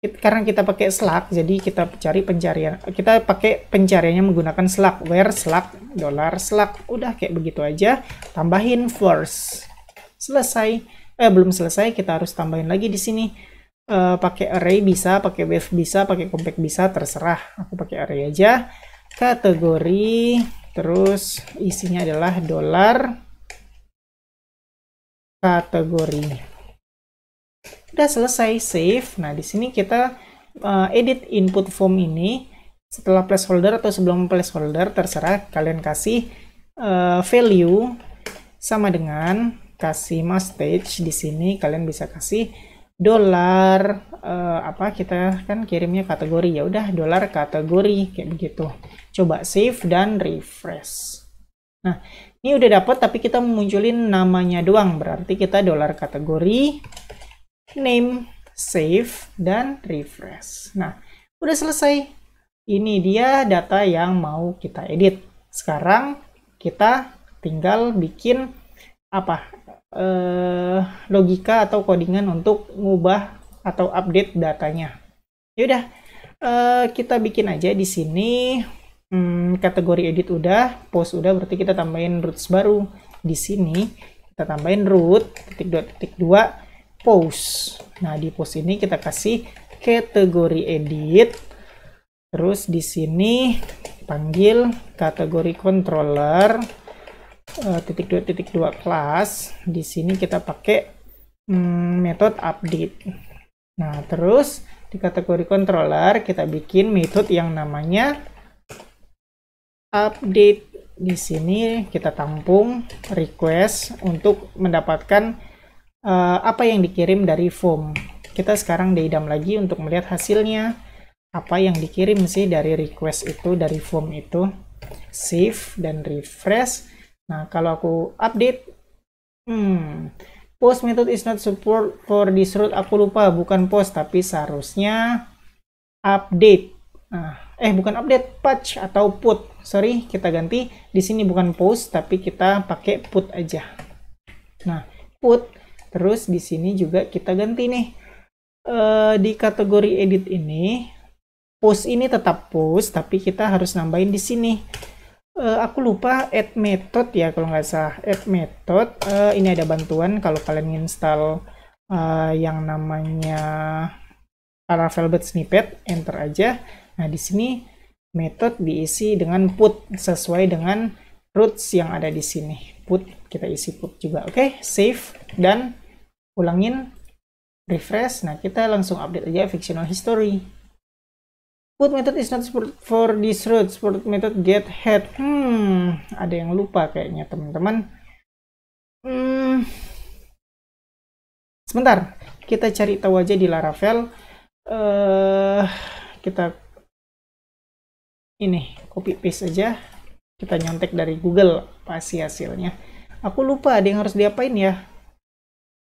it, karena kita pakai slug jadi kita cari pencarian kita pakai pencariannya menggunakan slug where slug dollar slug udah kayak begitu aja tambahin force selesai eh belum selesai kita harus tambahin lagi di sini uh, pakai array bisa, pakai wave bisa, pakai compact bisa, terserah. Aku pakai array aja kategori terus isinya adalah dolar kategori udah selesai save nah di sini kita uh, edit input form ini setelah placeholder atau sebelum placeholder terserah kalian kasih uh, value sama dengan kasih mas stage di sini kalian bisa kasih dolar eh, apa kita kan kirimnya kategori ya udah dolar kategori kayak begitu coba save dan refresh nah ini udah dapat tapi kita munculin namanya doang berarti kita dolar kategori name save dan refresh nah udah selesai ini dia data yang mau kita edit sekarang kita tinggal bikin apa Eh, logika atau codingan untuk ngubah atau update datanya. Yaudah, eh, kita bikin aja di sini hmm, kategori edit udah, post udah, berarti kita tambahin roots baru. Di sini kita tambahin root titik dua titik dua post. Nah di post ini kita kasih kategori edit. Terus di sini panggil kategori controller Eh, titik dua titik dua kelas di sini kita pakai hmm, metode update nah terus di kategori controller kita bikin metode yang namanya update di sini kita tampung request untuk mendapatkan uh, apa yang dikirim dari form kita sekarang diidam lagi untuk melihat hasilnya apa yang dikirim sih dari request itu dari form itu save dan refresh Nah, kalau aku update, hmm, post method is not support for this root. Aku lupa, bukan post, tapi seharusnya update. Nah, eh, bukan update, patch atau put. Sorry, kita ganti. Di sini bukan post, tapi kita pakai put aja. Nah, put. Terus di sini juga kita ganti nih. E, di kategori edit ini, post ini tetap post, tapi kita harus nambahin di sini uh, aku lupa add method ya kalau nggak salah add method uh, ini ada bantuan kalau kalian install uh, eh, yang namanya Paravelvet snippet enter aja nah di sini method diisi dengan put sesuai dengan roots yang ada di sini put kita isi put juga oke okay, save dan ulangin refresh nah kita langsung update aja fictional history Put method is not support for this route. Support method get head. Hmm, ada yang lupa kayaknya teman-teman. Hmm. Sebentar, kita cari tahu aja di Laravel. Uh, kita ini copy paste aja. Kita nyontek dari Google pasti hasilnya. Aku lupa ada yang harus diapain ya.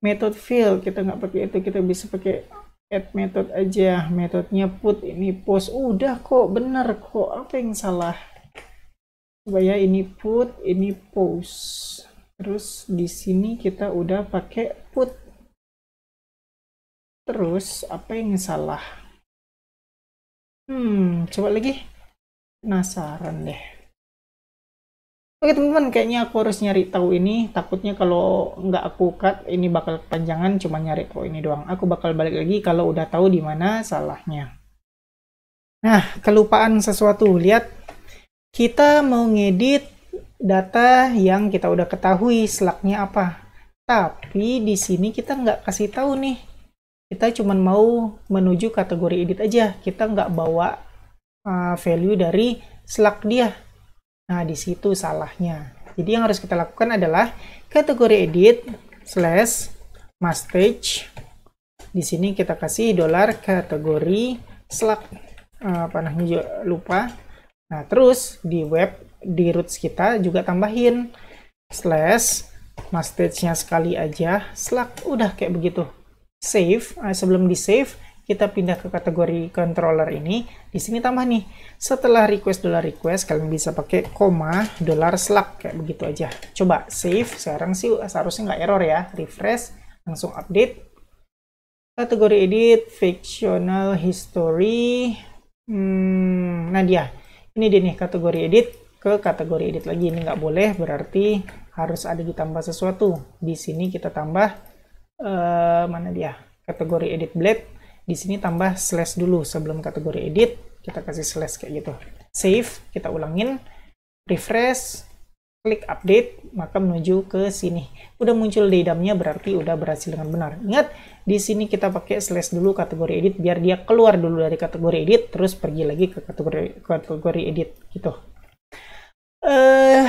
Method fill kita nggak pakai itu, kita bisa pakai add method aja metodenya put ini post udah kok bener kok apa yang salah coba ya ini put ini post terus di sini kita udah pakai put terus apa yang salah hmm coba lagi penasaran deh Oke teman-teman, kayaknya aku harus nyari tahu ini. Takutnya kalau nggak aku cut, ini bakal panjangan. cuma nyari tahu ini doang. Aku bakal balik lagi kalau udah tahu di mana salahnya. Nah, kelupaan sesuatu. Lihat, kita mau ngedit data yang kita udah ketahui selaknya apa. Tapi di sini kita nggak kasih tahu nih. Kita cuma mau menuju kategori edit aja. Kita nggak bawa uh, value dari selak dia Nah, di situ salahnya. Jadi yang harus kita lakukan adalah kategori edit slash mustache. Di sini kita kasih dolar kategori slug eh, apa namanya lupa. Nah, terus di web di roots kita juga tambahin slash mustache-nya sekali aja slug udah kayak begitu. Save, eh, sebelum di save kita pindah ke kategori controller ini, di sini tambah nih, setelah request dollar request, kalian bisa pakai koma dollar slug, kayak begitu aja. Coba save, sekarang sih seharusnya nggak error ya, refresh, langsung update. Kategori edit, fictional history, hmm, nah dia, ini dia nih kategori edit, ke kategori edit lagi, ini nggak boleh, berarti harus ada ditambah sesuatu. Di sini kita tambah, uh, mana dia, kategori edit blade, di sini tambah slash dulu sebelum kategori edit, kita kasih slash kayak gitu. Save, kita ulangin, refresh, klik update, maka menuju ke sini. Udah muncul daydumnya berarti udah berhasil dengan benar. Ingat, di sini kita pakai slash dulu kategori edit biar dia keluar dulu dari kategori edit, terus pergi lagi ke kategori kategori edit gitu. Eh, uh,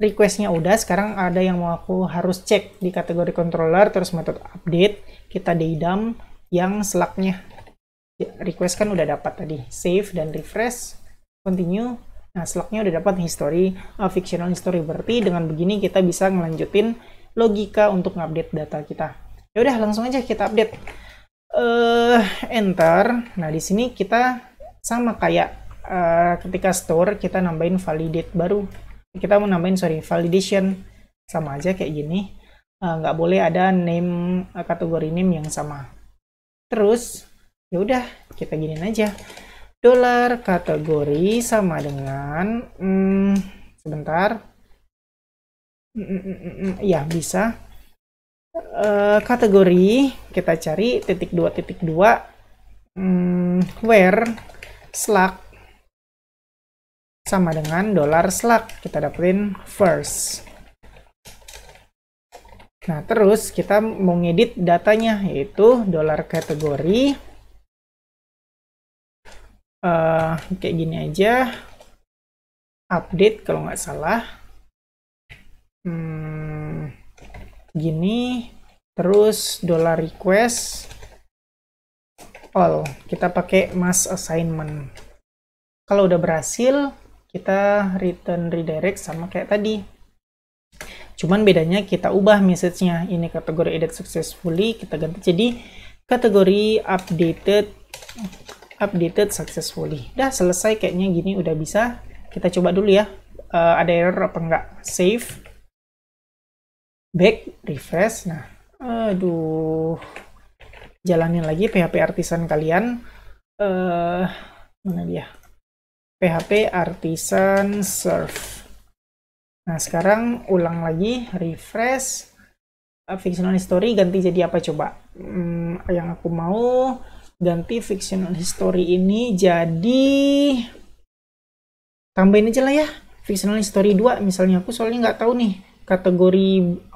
requestnya udah. Sekarang ada yang mau aku harus cek di kategori controller, terus metode update, kita daydum, yang selaknya ya, request kan udah dapat tadi save dan refresh continue nah selaknya udah dapat history uh, fictional history berarti dengan begini kita bisa ngelanjutin logika untuk ngupdate data kita ya udah langsung aja kita update uh, enter nah di sini kita sama kayak uh, ketika store kita nambahin validate baru kita mau nambahin sorry validation sama aja kayak gini eh, nggak uh, boleh ada name uh, kategori name yang sama terus ya udah kita giniin aja dolar kategori sama dengan hmm, sebentar hmm, hmm, hmm, hmm ya bisa eh, kategori kita cari titik dua titik dua where slack sama dengan dolar slack kita dapetin first Nah, terus kita mau ngedit datanya, yaitu dolar kategori. Uh, eh, kayak gini aja. Update kalau nggak salah. Hmm, gini. Terus dolar request. All. Kita pakai mass assignment. Kalau udah berhasil, kita return redirect sama kayak tadi. Cuman bedanya kita ubah message-nya. Ini kategori edit successfully, kita ganti jadi kategori updated updated successfully. Dah selesai kayaknya gini udah bisa. Kita coba dulu ya. Uh, ada error apa enggak? Save. Back, refresh. Nah, aduh. Jalanin lagi PHP artisan kalian. Eh, uh, mana dia? PHP artisan serve. Nah, sekarang ulang lagi, refresh. Uh, fictional history ganti jadi apa coba? Hmm, yang aku mau ganti fictional history ini jadi tambahin aja lah ya fictional history 2 misalnya aku soalnya nggak tahu nih kategori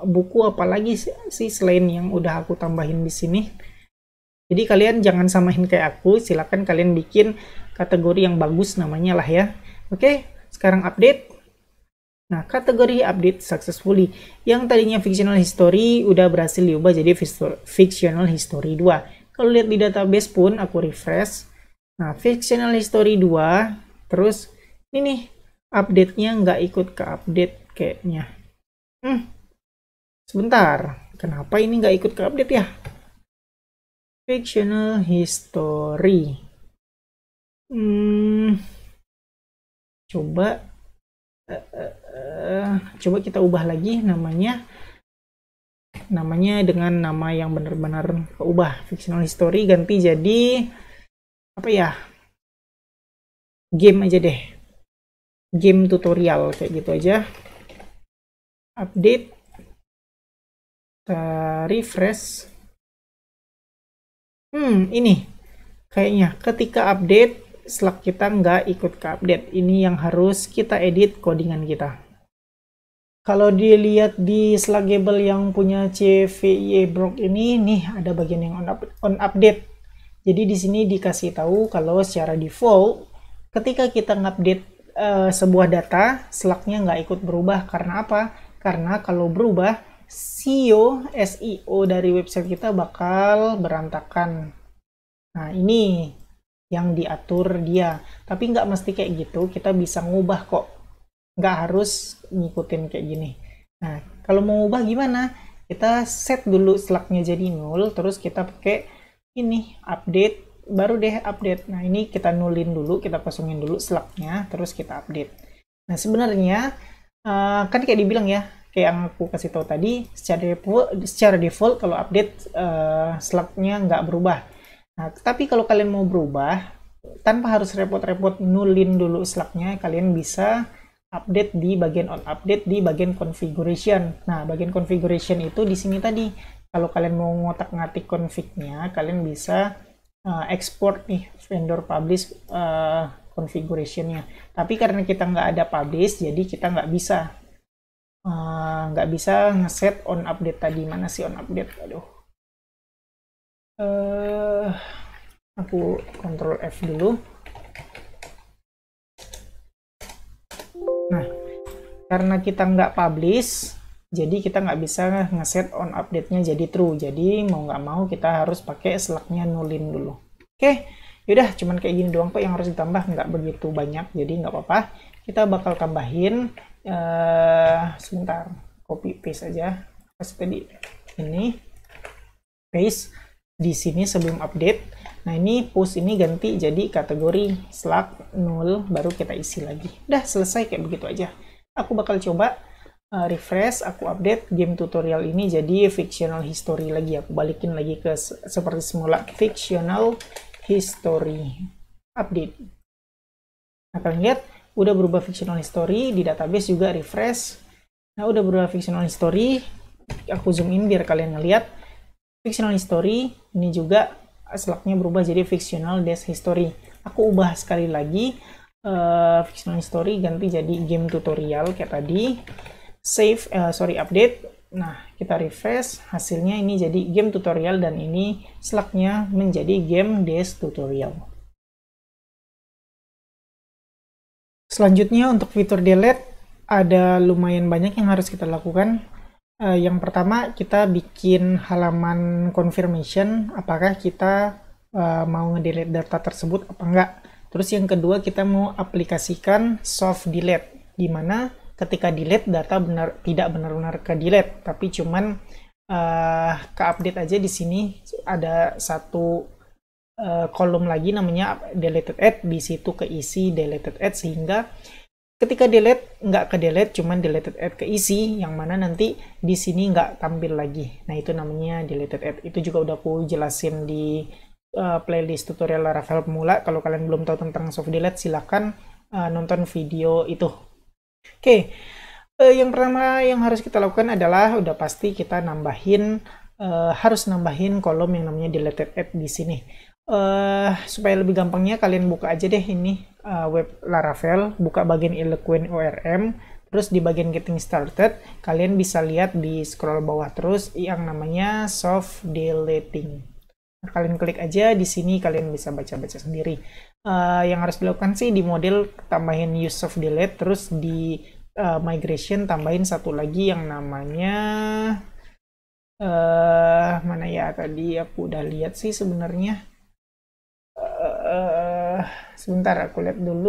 buku apa lagi sih selain yang udah aku tambahin di sini jadi kalian jangan samain kayak aku silahkan kalian bikin kategori yang bagus namanya lah ya oke sekarang update Nah, kategori update successfully yang tadinya fictional history udah berhasil diubah jadi fictional history 2. Kalau lihat di database pun aku refresh. Nah, fictional history 2 terus ini nih update-nya nggak ikut ke update kayaknya. Hmm. Sebentar, kenapa ini nggak ikut ke update ya? Fictional history. Hmm. Coba eh, eh, Eh, coba kita ubah lagi namanya namanya dengan nama yang benar-benar keubah fictional history ganti jadi apa ya game aja deh game tutorial kayak gitu aja update kita eh, refresh hmm ini kayaknya ketika update slug kita nggak ikut ke update ini yang harus kita edit codingan kita kalau dilihat di sluggable yang punya CVI Brock ini nih ada bagian yang on, up, on update jadi di sini dikasih tahu kalau secara default ketika kita ngupdate uh, sebuah data slugnya nggak ikut berubah karena apa karena kalau berubah SEO SEO dari website kita bakal berantakan nah ini yang diatur dia tapi nggak mesti kayak gitu kita bisa ngubah kok nggak harus ngikutin kayak gini nah kalau mau ubah gimana kita set dulu slugnya jadi nol terus kita pakai ini update baru deh update nah ini kita nulin dulu kita kosongin dulu slugnya terus kita update nah sebenarnya eh, kan kayak dibilang ya kayak yang aku kasih tahu tadi secara default, secara default kalau update uh, slugnya nggak berubah nah tapi kalau kalian mau berubah tanpa harus repot-repot nulin dulu slugnya kalian bisa update di bagian on update di bagian configuration. Nah, bagian configuration itu di sini tadi. Kalau kalian mau ngotak-ngatik config-nya, kalian bisa uh, export nih vendor publish uh, configuration-nya. Tapi karena kita nggak ada publish, jadi kita nggak bisa uh, nggak bisa ngeset on update tadi. Mana sih on update? Aduh. Uh, aku kontrol F dulu. karena kita nggak publish jadi kita nggak bisa ngeset on update-nya jadi true jadi mau nggak mau kita harus pakai slack nya nulin dulu oke okay. yaudah cuman kayak gini doang kok yang harus ditambah nggak begitu banyak jadi nggak apa-apa kita bakal tambahin uh, sebentar copy paste aja pas tadi ini paste di sini sebelum update nah ini push ini ganti jadi kategori slug 0, baru kita isi lagi udah selesai kayak begitu aja aku bakal coba uh, refresh, aku update game tutorial ini jadi fictional history lagi. Aku balikin lagi ke seperti semula fictional history update. Nah, kalian lihat udah berubah fictional history di database juga refresh. Nah, udah berubah fictional history. Aku zoom in biar kalian ngeliat fictional history ini juga eh, slugnya berubah jadi fictional dash history. Aku ubah sekali lagi uh, fictional story ganti jadi game tutorial kayak tadi save uh, sorry update nah kita refresh hasilnya ini jadi game tutorial dan ini slugnya menjadi game des tutorial selanjutnya untuk fitur delete ada lumayan banyak yang harus kita lakukan uh, yang pertama kita bikin halaman confirmation apakah kita uh, mau ngedelete data tersebut apa enggak Terus yang kedua kita mau aplikasikan soft delete, di mana ketika delete data benar tidak benar-benar ke delete, tapi cuman uh, ke update aja di sini ada satu uh, kolom lagi namanya deleted add, di situ keisi deleted add sehingga ketika delete nggak ke delete cuman deleted add keisi yang mana nanti di sini nggak tampil lagi nah itu namanya deleted add itu juga udah aku jelasin di uh, playlist tutorial Laravel pemula. Kalau kalian belum tahu tentang soft delete, silahkan uh, eh, nonton video itu. Oke, okay. uh, eh, yang pertama yang harus kita lakukan adalah udah pasti kita nambahin uh, harus nambahin kolom yang namanya deleted app di sini. Uh, supaya lebih gampangnya kalian buka aja deh ini uh, web Laravel, buka bagian Eloquent ORM, terus di bagian Getting Started kalian bisa lihat di scroll bawah terus yang namanya soft deleting kalian klik aja di sini kalian bisa baca-baca sendiri. Uh, yang harus dilakukan sih di model tambahin use of delete terus di uh, migration tambahin satu lagi yang namanya uh, mana ya tadi aku udah lihat sih sebenarnya. Uh, sebentar aku lihat dulu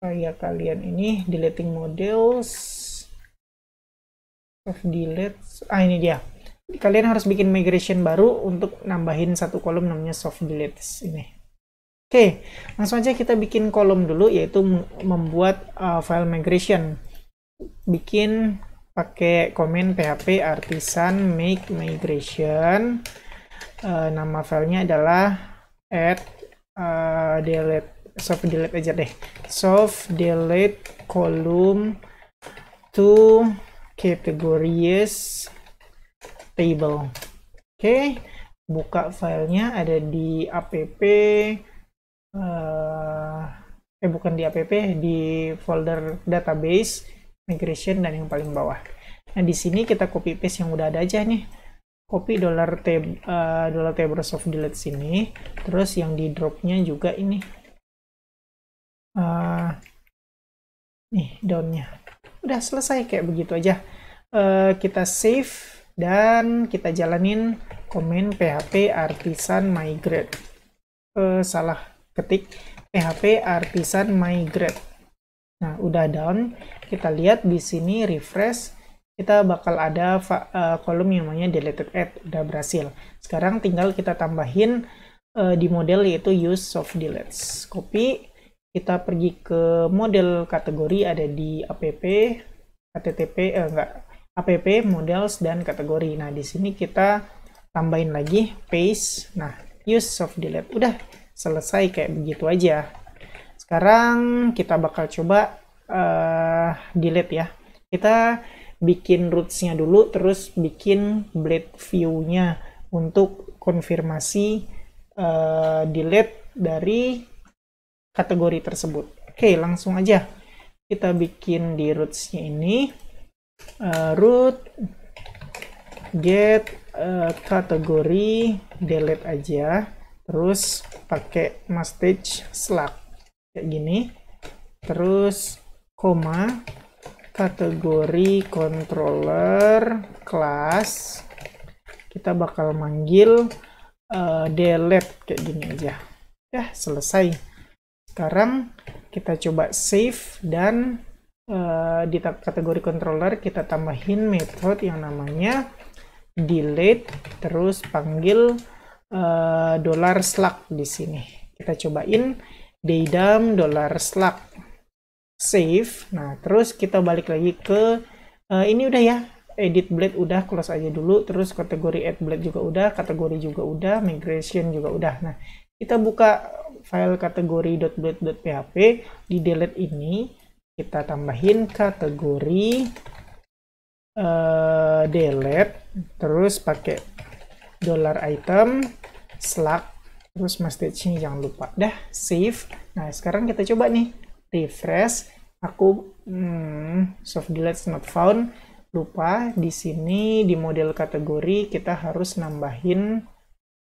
kayak oh kalian ini deleting models of delete ah ini dia kalian harus bikin migration baru untuk nambahin satu kolom namanya soft delete ini oke langsung aja kita bikin kolom dulu yaitu membuat uh, file migration bikin pakai komen php artisan make migration uh, nama filenya adalah add uh, delete soft delete aja deh soft delete kolom to categories table. Oke, okay. buka filenya ada di app, uh, eh, eh bukan di app, di folder database, migration, dan yang paling bawah. Nah, di sini kita copy paste yang udah ada aja nih. Copy dollar tab eh, dollar table soft delete sini, terus yang di dropnya juga ini. Uh, nih down-nya. udah selesai kayak begitu aja uh, kita save dan kita jalanin komen php artisan migrate eh, salah ketik php artisan migrate nah udah down kita lihat di sini refresh kita bakal ada uh, kolom yang namanya deleted add udah berhasil sekarang tinggal kita tambahin uh, di model yaitu use soft deletes copy kita pergi ke model kategori ada di app http eh, enggak app, models, dan kategori. Nah, di sini kita tambahin lagi paste. Nah, use soft delete. Udah selesai kayak begitu aja. Sekarang kita bakal coba uh, delete ya. Kita bikin rootsnya dulu, terus bikin blade view-nya untuk konfirmasi uh, delete dari kategori tersebut. Oke, langsung aja kita bikin di rootsnya ini uh, root get uh, eh, kategori delete aja terus pakai mustache slug kayak gini terus koma kategori controller class kita bakal manggil uh, delete kayak gini aja ya selesai sekarang kita coba save dan Eh, di kategori controller kita tambahin method yang namanya delete terus panggil uh, eh, dollar slug di sini kita cobain daydam dollar slug save nah terus kita balik lagi ke uh, ini udah ya edit blade udah close aja dulu terus kategori add blade juga udah kategori juga udah migration juga udah nah kita buka file kategori php di delete ini kita tambahin kategori uh, delete terus pakai dollar item slug terus message-nya jangan lupa dah save nah sekarang kita coba nih refresh aku hmm, soft delete not found lupa di sini di model kategori kita harus nambahin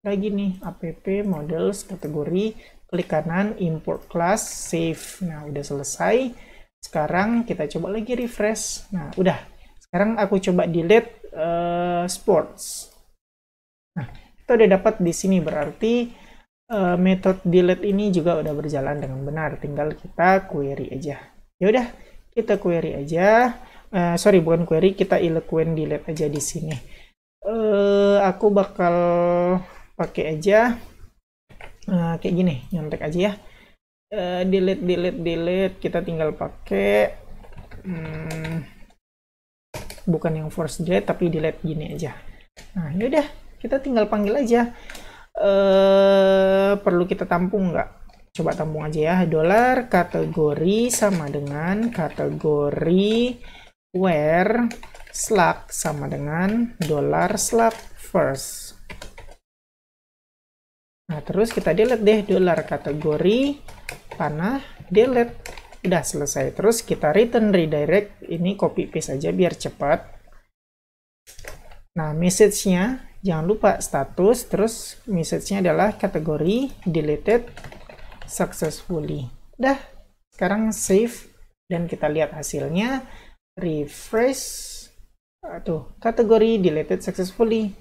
lagi nih app models kategori klik kanan import class save nah udah selesai sekarang kita coba lagi refresh. Nah, udah. Sekarang aku coba delete uh, sports. Nah, kita udah dapat di sini berarti uh, metode delete ini juga udah berjalan dengan benar. Tinggal kita query aja. Ya udah, kita query aja. Uh, sorry, bukan query, kita eloquent delete aja di sini. Uh, aku bakal pakai aja uh, kayak gini, nyontek aja ya uh, delete delete delete kita tinggal pakai hmm, bukan yang force delete tapi delete gini aja nah ini ya udah kita tinggal panggil aja uh, perlu kita tampung nggak coba tampung aja ya dolar kategori sama dengan kategori where slug sama dengan dollar slug first Nah, terus kita delete deh dolar kategori panah delete. Udah selesai. Terus kita return redirect ini copy paste aja biar cepat. Nah, message-nya jangan lupa status terus message-nya adalah kategori deleted successfully. Dah, sekarang save dan kita lihat hasilnya refresh tuh kategori deleted successfully.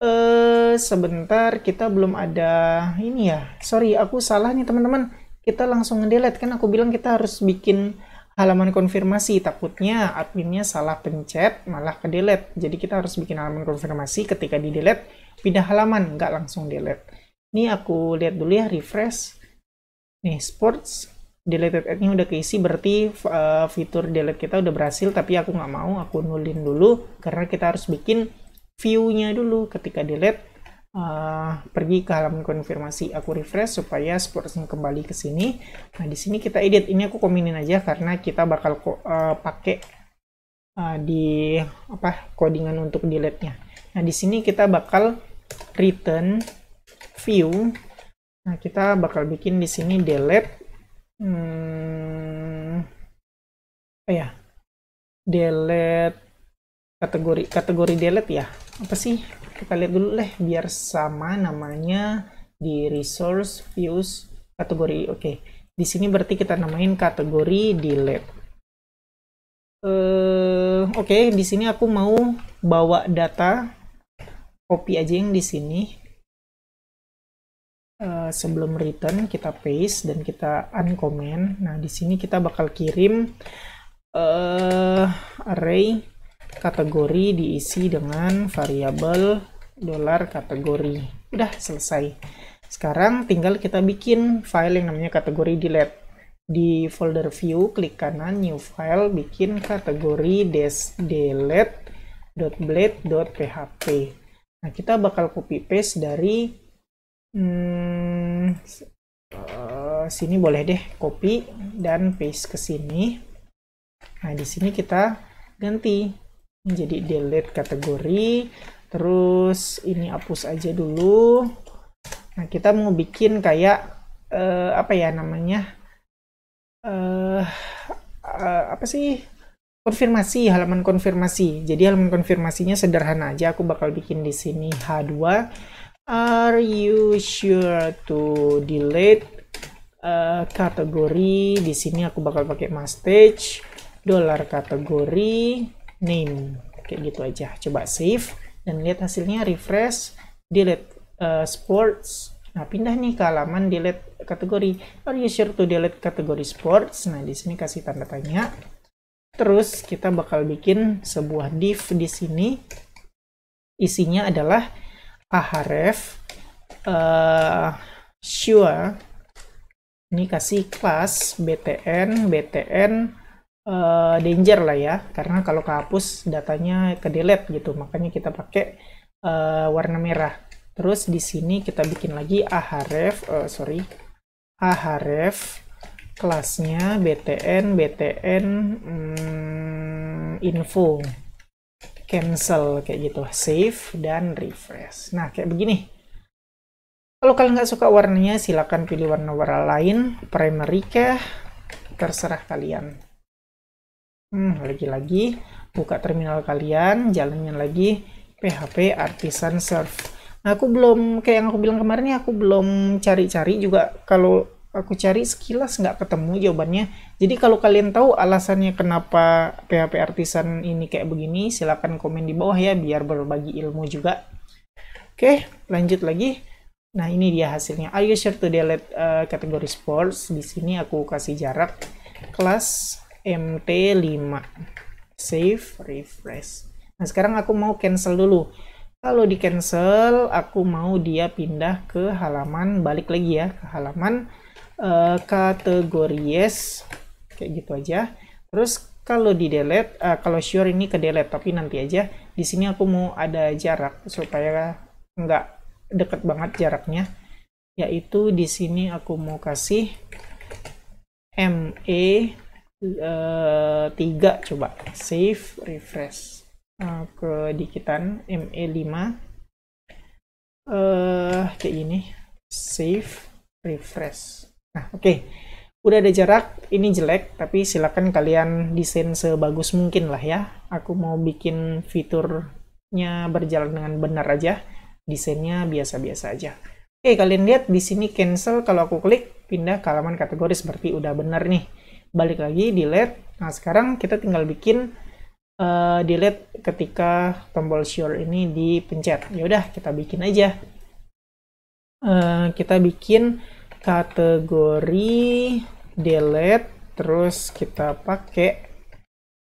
Eh uh, sebentar kita belum ada ini ya sorry aku salah nih teman-teman kita langsung ngedelete kan aku bilang kita harus bikin halaman konfirmasi takutnya adminnya salah pencet malah ke delete jadi kita harus bikin halaman konfirmasi ketika di delete pindah halaman nggak langsung delete ini aku lihat dulu ya refresh nih sports deleted ad-nya udah keisi berarti uh, fitur delete kita udah berhasil tapi aku nggak mau aku nulin dulu karena kita harus bikin view-nya dulu ketika delete uh, pergi ke halaman konfirmasi aku refresh supaya sportsnya kembali ke sini nah di sini kita edit ini aku kominin aja karena kita bakal uh, pakai uh, di apa codingan untuk delete nya nah di sini kita bakal return view nah kita bakal bikin di sini delete hmm, oh ya delete kategori kategori delete ya apa sih kita lihat dulu deh biar sama namanya di resource views kategori oke okay. di sini berarti kita namain kategori delete uh, oke okay, di sini aku mau bawa data copy aja yang di sini uh, sebelum return kita paste dan kita uncomment nah di sini kita bakal kirim uh, array kategori diisi dengan variabel dolar kategori. Udah selesai. Sekarang tinggal kita bikin file yang namanya kategori delete. Di folder view, klik kanan, new file, bikin kategori des delete.blade.php. Nah, kita bakal copy paste dari hmm, uh, sini boleh deh, copy dan paste ke sini. Nah, di sini kita ganti jadi delete kategori terus ini hapus aja dulu nah kita mau bikin kayak uh, apa ya namanya uh, uh, apa sih konfirmasi halaman konfirmasi jadi halaman konfirmasinya sederhana aja aku bakal bikin di sini H2 are you sure to delete uh, kategori di sini aku bakal pakai mustache dollar kategori name kayak gitu aja coba save dan lihat hasilnya refresh delete uh, sports nah pindah nih ke halaman delete kategori are you sure to delete kategori sports nah di sini kasih tanda tanya terus kita bakal bikin sebuah div di sini isinya adalah ahref uh, eh, sure ini kasih kelas btn btn uh, danger lah ya karena kalau kehapus datanya ke delete gitu makanya kita pakai uh, warna merah terus di sini kita bikin lagi ahref uh, eh, sorry ahref kelasnya btn btn hmm, info cancel kayak gitu save dan refresh nah kayak begini kalau kalian nggak suka warnanya silahkan pilih warna-warna lain primary kah terserah kalian Hmm, lagi-lagi buka terminal kalian, jalannya lagi PHP artisan serve. Nah, aku belum kayak yang aku bilang kemarin ya, aku belum cari-cari juga kalau aku cari sekilas nggak ketemu jawabannya. Jadi kalau kalian tahu alasannya kenapa PHP artisan ini kayak begini, silahkan komen di bawah ya biar berbagi ilmu juga. Oke, lanjut lagi. Nah, ini dia hasilnya. Are you sure to delete uh, kategori sports? Di sini aku kasih jarak kelas MT5 save refresh nah sekarang aku mau cancel dulu kalau di cancel aku mau dia pindah ke halaman balik lagi ya ke halaman uh, yes kayak gitu aja terus kalau di delete uh, kalau sure ini ke delete tapi nanti aja di sini aku mau ada jarak supaya nggak deket banget jaraknya yaitu di sini aku mau kasih ME Eh, tiga coba save refresh uh, eh, ke dikitan ME5 uh, eh, kayak gini save refresh nah oke okay. udah ada jarak ini jelek tapi silakan kalian desain sebagus mungkin lah ya aku mau bikin fiturnya berjalan dengan benar aja desainnya biasa-biasa aja oke okay, kalian lihat di sini cancel kalau aku klik pindah ke halaman kategori seperti udah benar nih balik lagi delete nah sekarang kita tinggal bikin uh, delete ketika tombol sure ini dipencet ya udah kita bikin aja uh, kita bikin kategori delete terus kita pakai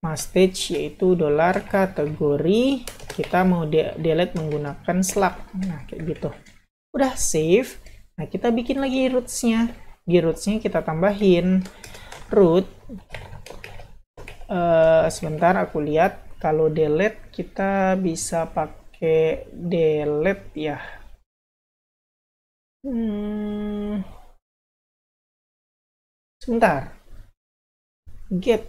mustache yaitu dolar kategori kita mau de delete menggunakan slug nah kayak gitu udah save nah kita bikin lagi rootsnya di rootsnya kita tambahin root uh, eh, sebentar aku lihat kalau delete kita bisa pakai delete ya hmm, sebentar get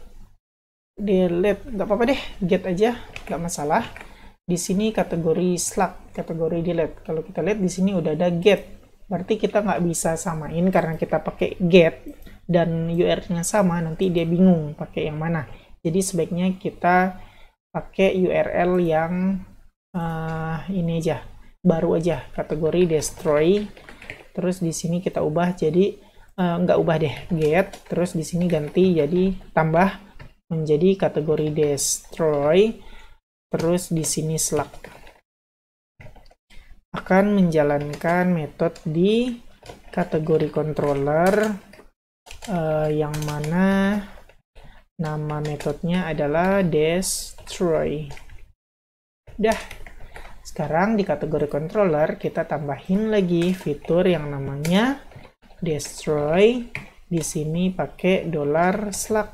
delete nggak apa-apa deh get aja nggak masalah di sini kategori slug kategori delete kalau kita lihat di sini udah ada get berarti kita nggak bisa samain karena kita pakai get dan UR-nya sama, nanti dia bingung pakai yang mana. Jadi sebaiknya kita pakai URL yang uh, ini aja, baru aja kategori destroy. Terus di sini kita ubah jadi uh, nggak ubah deh get. Terus di sini ganti jadi tambah menjadi kategori destroy. Terus di sini slug akan menjalankan metode di kategori controller uh, yang mana nama metodenya adalah destroy. Dah, sekarang di kategori controller kita tambahin lagi fitur yang namanya destroy. Di sini pakai dollar slug.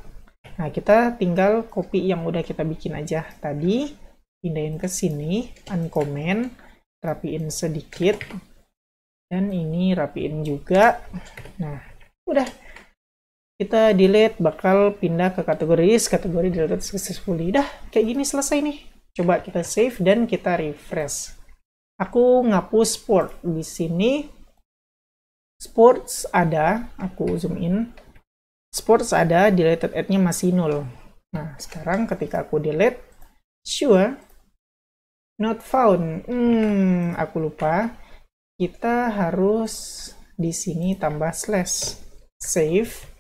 Nah, kita tinggal copy yang udah kita bikin aja tadi, pindahin ke sini, uncomment, rapiin sedikit, dan ini rapiin juga. Nah, udah kita delete bakal pindah ke kategori, kategori deleted successfully dah kayak gini selesai nih coba kita save dan kita refresh aku ngapus sport di sini sports ada aku zoom in sports ada deleted add nya masih nol nah sekarang ketika aku delete sure not found hmm aku lupa kita harus di sini tambah slash save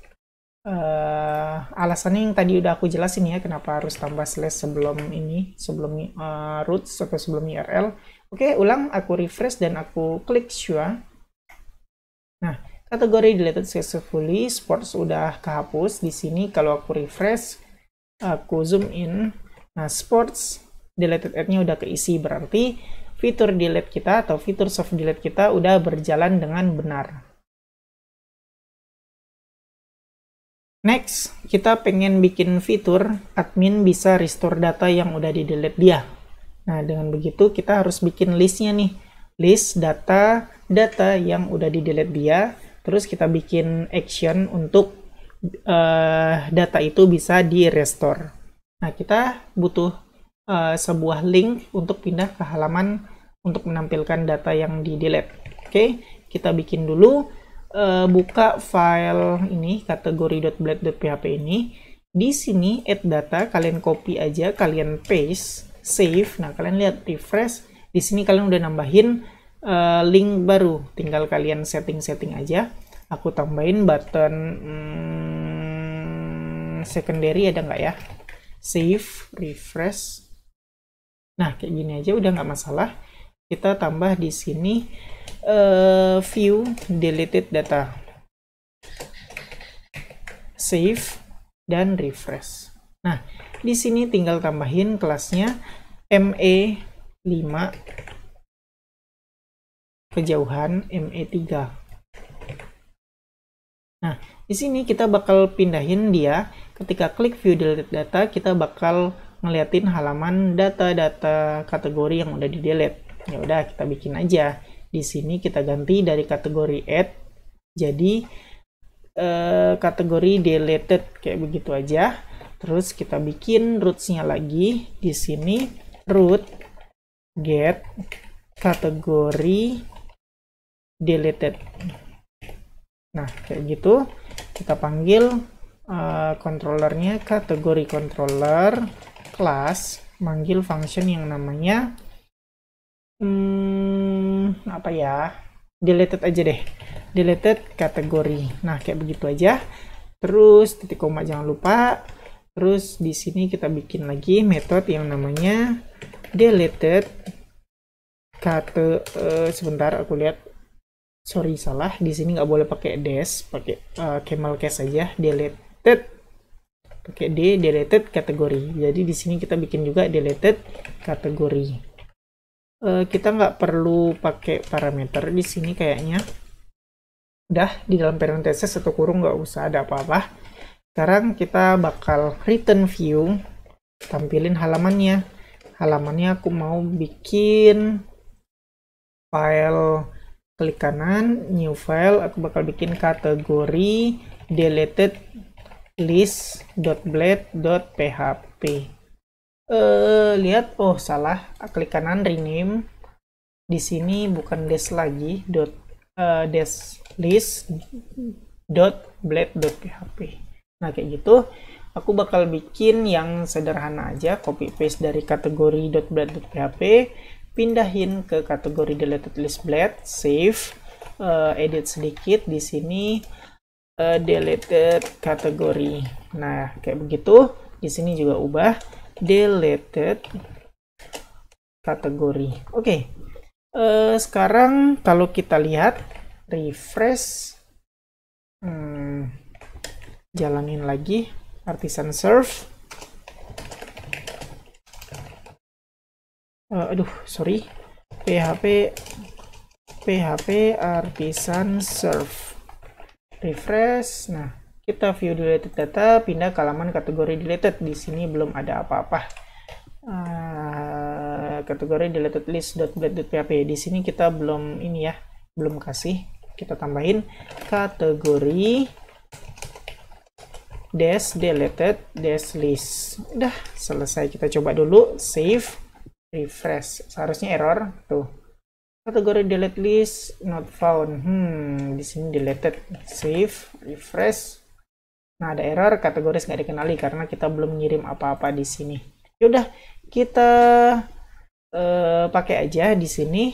uh, alasannya yang tadi udah aku jelasin ya kenapa harus tambah slash sebelum ini sebelum uh, roots atau sebelum URL oke okay, ulang aku refresh dan aku klik sure nah kategori deleted successfully sports udah kehapus di sini kalau aku refresh aku zoom in nah sports deleted ad-nya udah keisi berarti fitur delete kita atau fitur soft delete kita udah berjalan dengan benar Next, kita pengen bikin fitur admin bisa restore data yang udah di delete dia. Nah, dengan begitu kita harus bikin listnya nih. List data data yang udah di delete dia, terus kita bikin action untuk uh, data itu bisa di restore. Nah, kita butuh uh, sebuah link untuk pindah ke halaman untuk menampilkan data yang di delete. Oke, okay? kita bikin dulu uh, buka file ini kategori.blade.php ini di sini add data kalian copy aja kalian paste save nah kalian lihat refresh di sini kalian udah nambahin uh, link baru tinggal kalian setting-setting aja aku tambahin button hmm, secondary ada nggak ya save refresh nah kayak gini aja udah nggak masalah kita tambah di sini uh, view deleted data save dan refresh nah di sini tinggal tambahin kelasnya ME5 kejauhan ME3 nah di sini kita bakal pindahin dia ketika klik view delete data kita bakal ngeliatin halaman data-data kategori yang udah di delete ya udah kita bikin aja di sini kita ganti dari kategori add jadi eh, kategori deleted kayak begitu aja. Terus kita bikin rootsnya lagi di sini root get kategori deleted. Nah kayak gitu kita panggil uh, kategori controller class manggil function yang namanya hmm, apa ya deleted aja deh deleted kategori nah kayak begitu aja terus titik koma jangan lupa terus di sini kita bikin lagi metode yang namanya deleted kata uh, eh, sebentar aku lihat sorry salah di sini nggak boleh pakai des pakai uh, eh, camel case aja deleted pakai d deleted kategori jadi di sini kita bikin juga deleted kategori Eh, kita nggak perlu pakai parameter di sini kayaknya udah di dalam parenthesis satu kurung nggak usah ada apa-apa sekarang kita bakal return view tampilin halamannya halamannya aku mau bikin file klik kanan new file aku bakal bikin kategori deleted list.blade.php uh, lihat oh salah klik kanan rename di sini bukan des lagi dot uh, des list dot blade dot php nah kayak gitu aku bakal bikin yang sederhana aja copy paste dari kategori dot blade dot php pindahin ke kategori deleted list blade save uh, edit sedikit di sini uh, deleted kategori nah kayak begitu di sini juga ubah deleted kategori. Oke, okay. uh, eh, sekarang kalau kita lihat refresh, hmm, jalanin lagi artisan serve. Uh, aduh, sorry, php php artisan serve refresh. Nah, kita view deleted data pindah ke halaman kategori deleted di sini belum ada apa-apa uh, kategori deleted list.blade.php di sini kita belum ini ya belum kasih kita tambahin kategori dash deleted dash list udah selesai kita coba dulu save refresh seharusnya error tuh kategori delete list not found hmm di sini deleted save refresh Nah, ada error kategoris nggak dikenali karena kita belum ngirim apa-apa di sini. Yaudah, kita uh, pakai aja di sini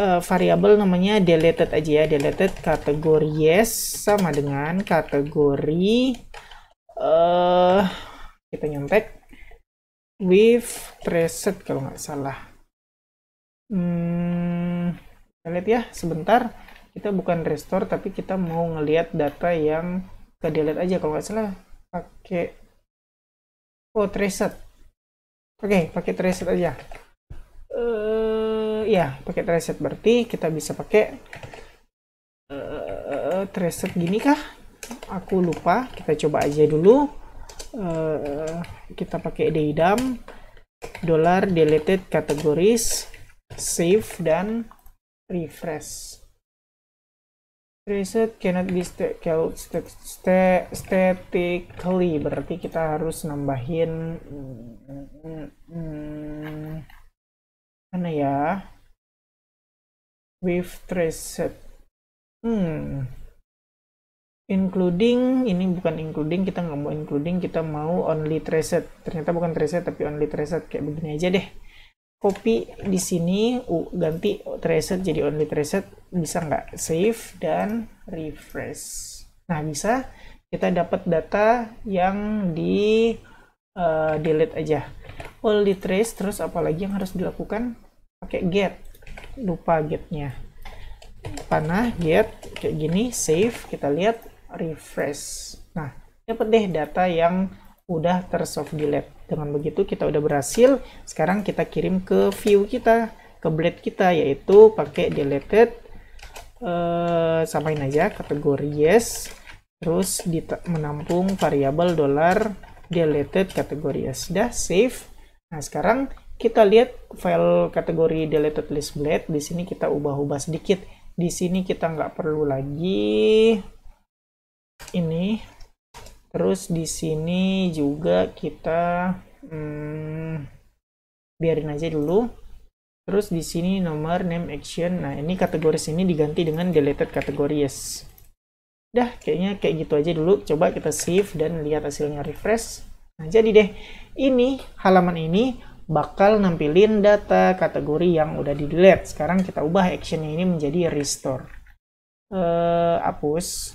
uh, variabel namanya deleted aja ya, deleted kategori yes sama dengan kategori uh, kita nyontek with preset kalau nggak salah. Hmm, kita lihat ya sebentar. Kita bukan restore tapi kita mau ngelihat data yang kita delete aja kalau nggak salah pakai oh reset. oke okay, pakai reset aja uh, ya pakai reset berarti kita bisa pakai uh, reset gini kah aku lupa kita coba aja dulu uh, kita pakai deidam dollar deleted categories save dan refresh Reset cannot be st st st statically berarti kita harus nambahin mana ya with reset hmm including ini bukan including kita nggak mau including kita mau only reset. ternyata bukan reset, tapi only reset kayak begini aja deh copy di sini ganti tracer jadi only tracer bisa nggak save dan refresh nah bisa kita dapat data yang di uh, delete aja only trace terus apalagi yang harus dilakukan pakai get lupa getnya panah get kayak gini save kita lihat refresh nah dapat deh data yang udah tersolve di lab. Dengan begitu kita udah berhasil. Sekarang kita kirim ke view kita, ke blade kita yaitu pakai deleted eh, samain aja kategori yes terus menampung variabel dolar deleted kategori yes. Sudah save. Nah, sekarang kita lihat file kategori deleted list blade di sini kita ubah-ubah sedikit. Di sini kita nggak perlu lagi ini terus di sini juga kita hmm, biarin aja dulu terus di sini nomor name action nah ini kategori ini diganti dengan deleted categories dah kayaknya kayak gitu aja dulu coba kita save dan lihat hasilnya refresh nah jadi deh ini halaman ini bakal nampilin data kategori yang udah di delete sekarang kita ubah actionnya ini menjadi restore uh, hapus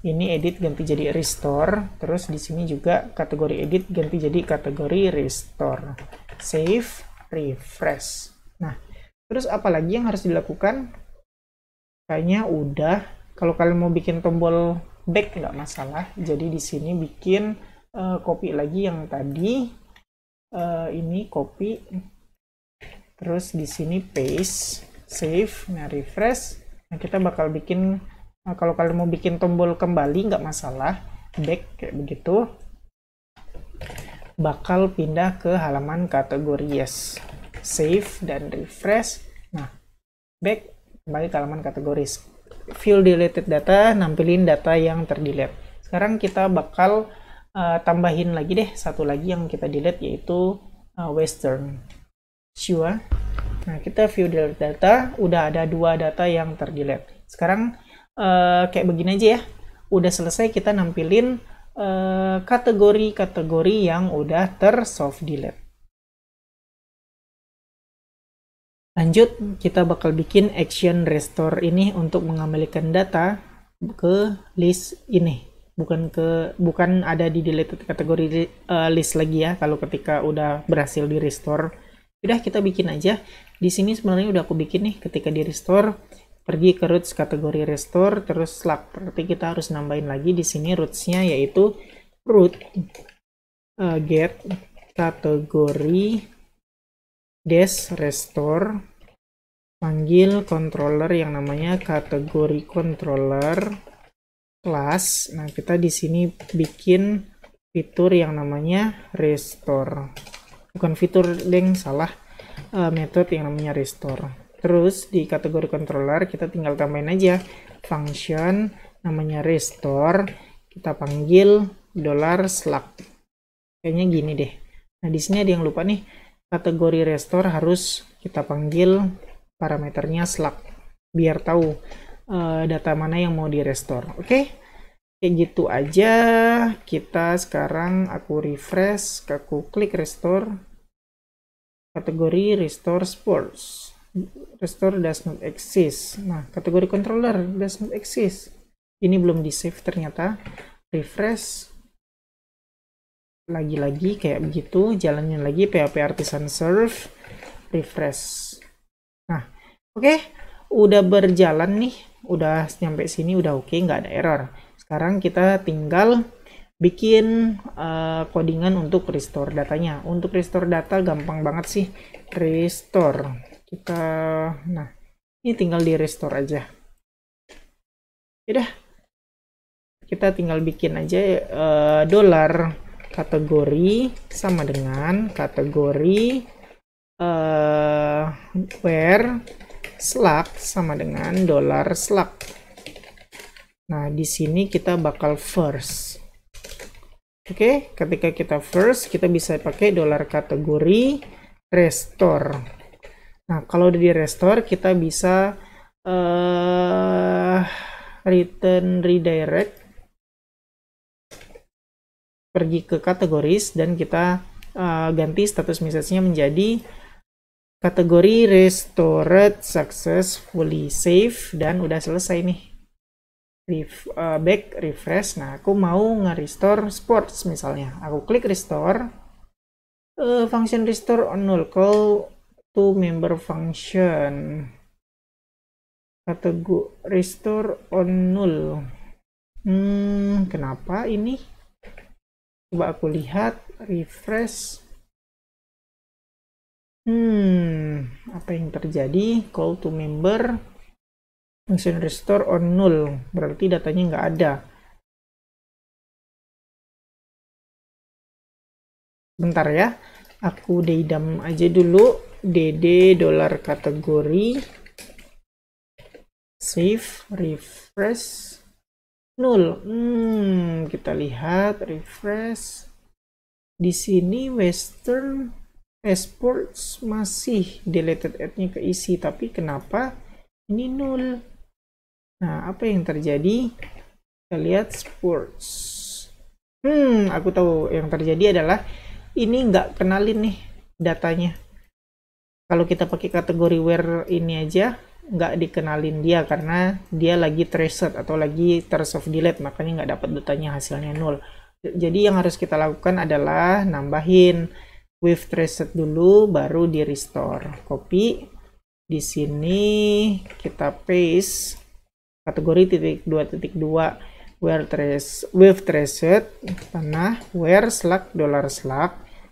ini edit ganti jadi restore terus di sini juga kategori edit ganti jadi kategori restore save refresh nah terus apalagi yang harus dilakukan kayaknya udah kalau kalian mau bikin tombol back nggak masalah jadi di sini bikin uh, copy lagi yang tadi uh, ini copy terus di sini paste save nah refresh nah kita bakal bikin Nah, kalau kalian mau bikin tombol kembali nggak masalah, back kayak begitu. Bakal pindah ke halaman kategori yes. Save dan refresh. Nah, back kembali ke halaman kategori fill deleted data, nampilin data yang terdelete. Sekarang kita bakal uh, tambahin lagi deh satu lagi yang kita delete yaitu uh, western. Sure. Nah, kita view deleted data, udah ada dua data yang terdelete. Sekarang uh, kayak begini aja ya. Udah selesai kita nampilin eh, kategori-kategori uh, yang udah tersoft delete. Lanjut, kita bakal bikin action restore ini untuk mengembalikan data ke list ini. Bukan ke bukan ada di deleted kategori uh, list lagi ya kalau ketika udah berhasil di restore. Udah kita bikin aja. Di sini sebenarnya udah aku bikin nih ketika di restore pergi ke roots kategori restore terus slug berarti kita harus nambahin lagi di sini rootsnya yaitu root uh, get kategori des restore panggil controller yang namanya kategori controller class nah kita di sini bikin fitur yang namanya restore bukan fitur deng salah uh, eh, metode yang namanya restore Terus di kategori controller kita tinggal tambahin aja function namanya restore kita panggil dollar slug. Kayaknya gini deh. Nah, di sini ada yang lupa nih. Kategori restore harus kita panggil parameternya slug biar tahu uh, data mana yang mau di restore. Oke. Okay? Kayak gitu aja. Kita sekarang aku refresh, aku klik restore kategori restore sports restore does not exist nah kategori controller does not exist ini belum di save ternyata refresh lagi-lagi kayak begitu jalannya lagi PHP artisan serve refresh nah oke okay. udah berjalan nih udah nyampe sini udah oke okay, nggak ada error sekarang kita tinggal bikin uh, codingan untuk restore datanya untuk restore data gampang banget sih restore kita nah ini tinggal di restore aja udah kita tinggal bikin aja uh, dolar kategori sama dengan kategori uh, where slug sama dengan dollar slug. Nah, di sini kita bakal first. Oke, okay? ketika kita first, kita bisa pakai dolar kategori restore. Nah, kalau udah di restore, kita bisa uh, return redirect pergi ke kategoris dan kita uh, ganti status message-nya menjadi kategori restored successfully save dan udah selesai nih Ref, uh, back refresh nah aku mau nge-restore sports misalnya aku klik restore uh, function restore on null call to member function kategori restore on null hmm kenapa ini coba aku lihat refresh hmm apa yang terjadi call to member function restore on null berarti datanya nggak ada bentar ya aku deidam aja dulu dd dolar kategori save refresh nol hmm, kita lihat refresh di sini western exports masih deleted ad-nya keisi e tapi kenapa ini nol nah apa yang terjadi kita lihat sports hmm aku tahu yang terjadi adalah ini nggak kenalin nih datanya kalau kita pakai kategori wear ini aja nggak dikenalin dia karena dia lagi traced atau lagi tersoft delete makanya nggak dapat datanya hasilnya nol jadi yang harus kita lakukan adalah nambahin with traced dulu baru di restore copy di sini kita paste kategori titik dua titik dua where trace with traced tanah where slug dollar slug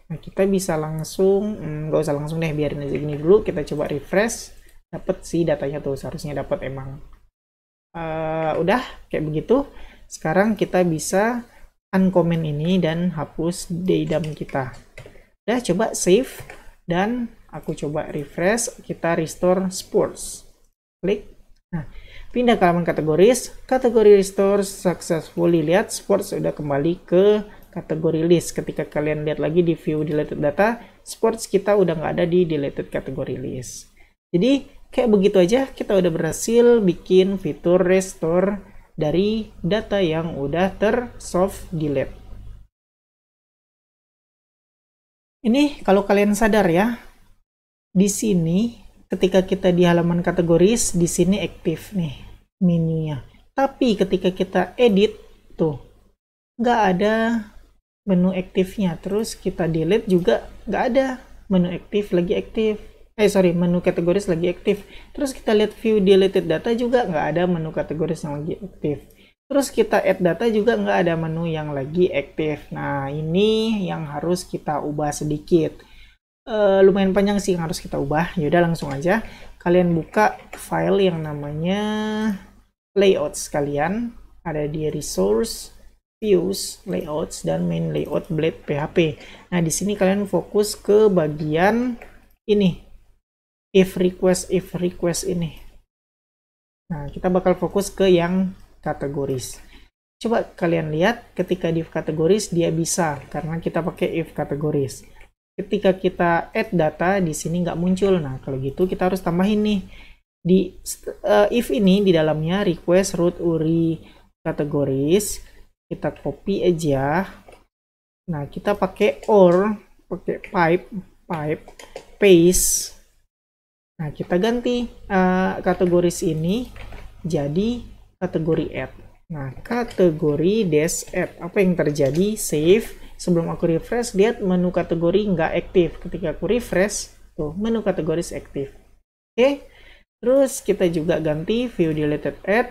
Nah, kita bisa langsung, hmm, nggak hmm, usah langsung deh, biarin aja gini dulu. Kita coba refresh, dapet sih datanya tuh, seharusnya dapat emang. Uh, udah, kayak begitu. Sekarang kita bisa uncomment ini dan hapus dump kita. Udah, coba save, dan aku coba refresh, kita restore sports. Klik. Nah, pindah ke halaman kategoris, kategori restore successfully. Lihat, sports sudah kembali ke kategori list. Ketika kalian lihat lagi di view deleted data, sports kita udah nggak ada di deleted kategori list. Jadi kayak begitu aja kita udah berhasil bikin fitur restore dari data yang udah tersoft delete. Ini kalau kalian sadar ya, di sini ketika kita di halaman kategoris di sini aktif nih menunya. Tapi ketika kita edit tuh nggak ada menu aktifnya terus kita delete juga nggak ada menu aktif lagi aktif eh sorry menu kategoris lagi aktif terus kita lihat view deleted data juga nggak ada menu kategoris yang lagi aktif terus kita add data juga nggak ada menu yang lagi aktif nah ini yang harus kita ubah sedikit e, lumayan panjang sih yang harus kita ubah yaudah langsung aja kalian buka file yang namanya layouts kalian ada di resource views, layouts, dan main layout blade PHP. Nah, di sini kalian fokus ke bagian ini. If request, if request ini. Nah, kita bakal fokus ke yang kategoris. Coba kalian lihat ketika di if kategoris dia bisa karena kita pakai if kategoris. Ketika kita add data di sini nggak muncul. Nah, kalau gitu kita harus tambahin nih di uh, if ini di dalamnya request root URI kategoris kita copy aja nah kita pakai or pakai pipe pipe paste nah kita ganti uh, eh, kategoris ini jadi kategori add nah kategori dash add apa yang terjadi save sebelum aku refresh lihat menu kategori nggak aktif ketika aku refresh tuh menu kategoris aktif oke okay. terus kita juga ganti view deleted add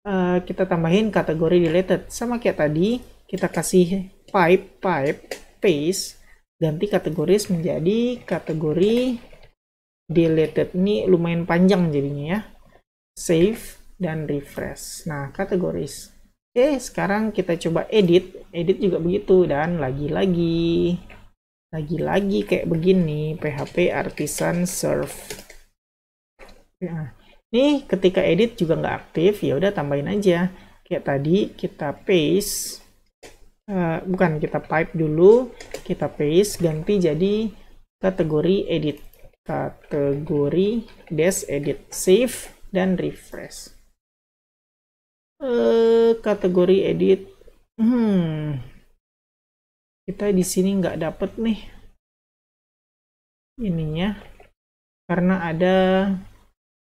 Eh, kita tambahin kategori related sama kayak tadi kita kasih pipe pipe paste ganti kategoris menjadi kategori deleted ini lumayan panjang jadinya ya save dan refresh nah kategoris oke sekarang kita coba edit edit juga begitu dan lagi-lagi lagi-lagi kayak begini PHP artisan serve nah, Nih ketika edit juga nggak aktif, ya udah tambahin aja. Kayak tadi kita paste, uh, bukan kita pipe dulu, kita paste, ganti jadi kategori edit. Kategori dash edit, save, dan refresh. Uh, kategori edit, hmm, kita di sini nggak dapet nih ininya karena ada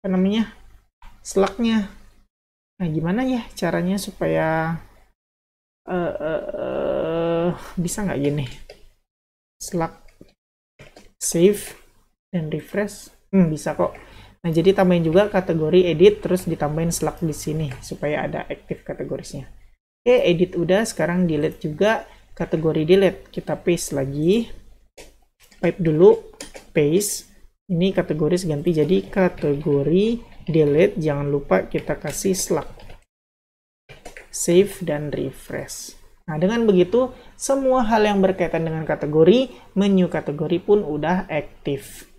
apa namanya selaknya nah gimana ya caranya supaya uh, uh, uh, bisa nggak gini selak save dan refresh hmm, bisa kok nah jadi tambahin juga kategori edit terus ditambahin selak di sini supaya ada aktif kategorisnya oke edit udah sekarang delete juga kategori delete kita paste lagi pipe dulu paste ini kategori ganti jadi kategori delete jangan lupa kita kasih slug save dan refresh nah dengan begitu semua hal yang berkaitan dengan kategori menu kategori pun udah aktif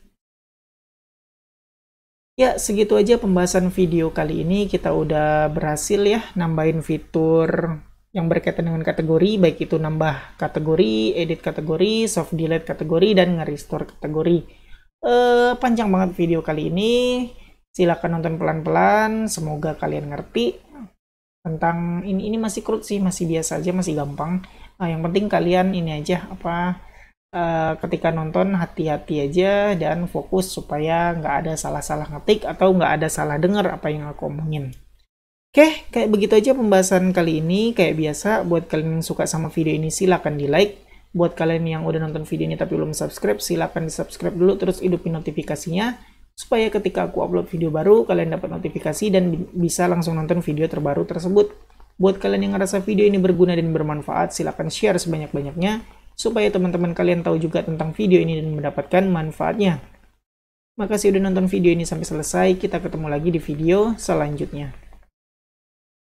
Ya, segitu aja pembahasan video kali ini. Kita udah berhasil ya nambahin fitur yang berkaitan dengan kategori, baik itu nambah kategori, edit kategori, soft delete kategori, dan nge-restore kategori uh, panjang banget video kali ini. Silahkan nonton pelan-pelan, semoga kalian ngerti tentang ini ini masih crude sih, masih biasa aja, masih gampang. Nah, yang penting kalian ini aja apa uh, ketika nonton hati-hati aja dan fokus supaya nggak ada salah-salah ngetik atau nggak ada salah dengar apa yang aku omongin. Oke, kayak begitu aja pembahasan kali ini. Kayak biasa, buat kalian yang suka sama video ini silahkan di like buat kalian yang udah nonton video ini tapi belum subscribe, silahkan di subscribe dulu terus hidupin notifikasinya supaya ketika aku upload video baru kalian dapat notifikasi dan bisa langsung nonton video terbaru tersebut. Buat kalian yang ngerasa video ini berguna dan bermanfaat, silahkan share sebanyak-banyaknya supaya teman-teman kalian tahu juga tentang video ini dan mendapatkan manfaatnya. Makasih udah nonton video ini sampai selesai, kita ketemu lagi di video selanjutnya.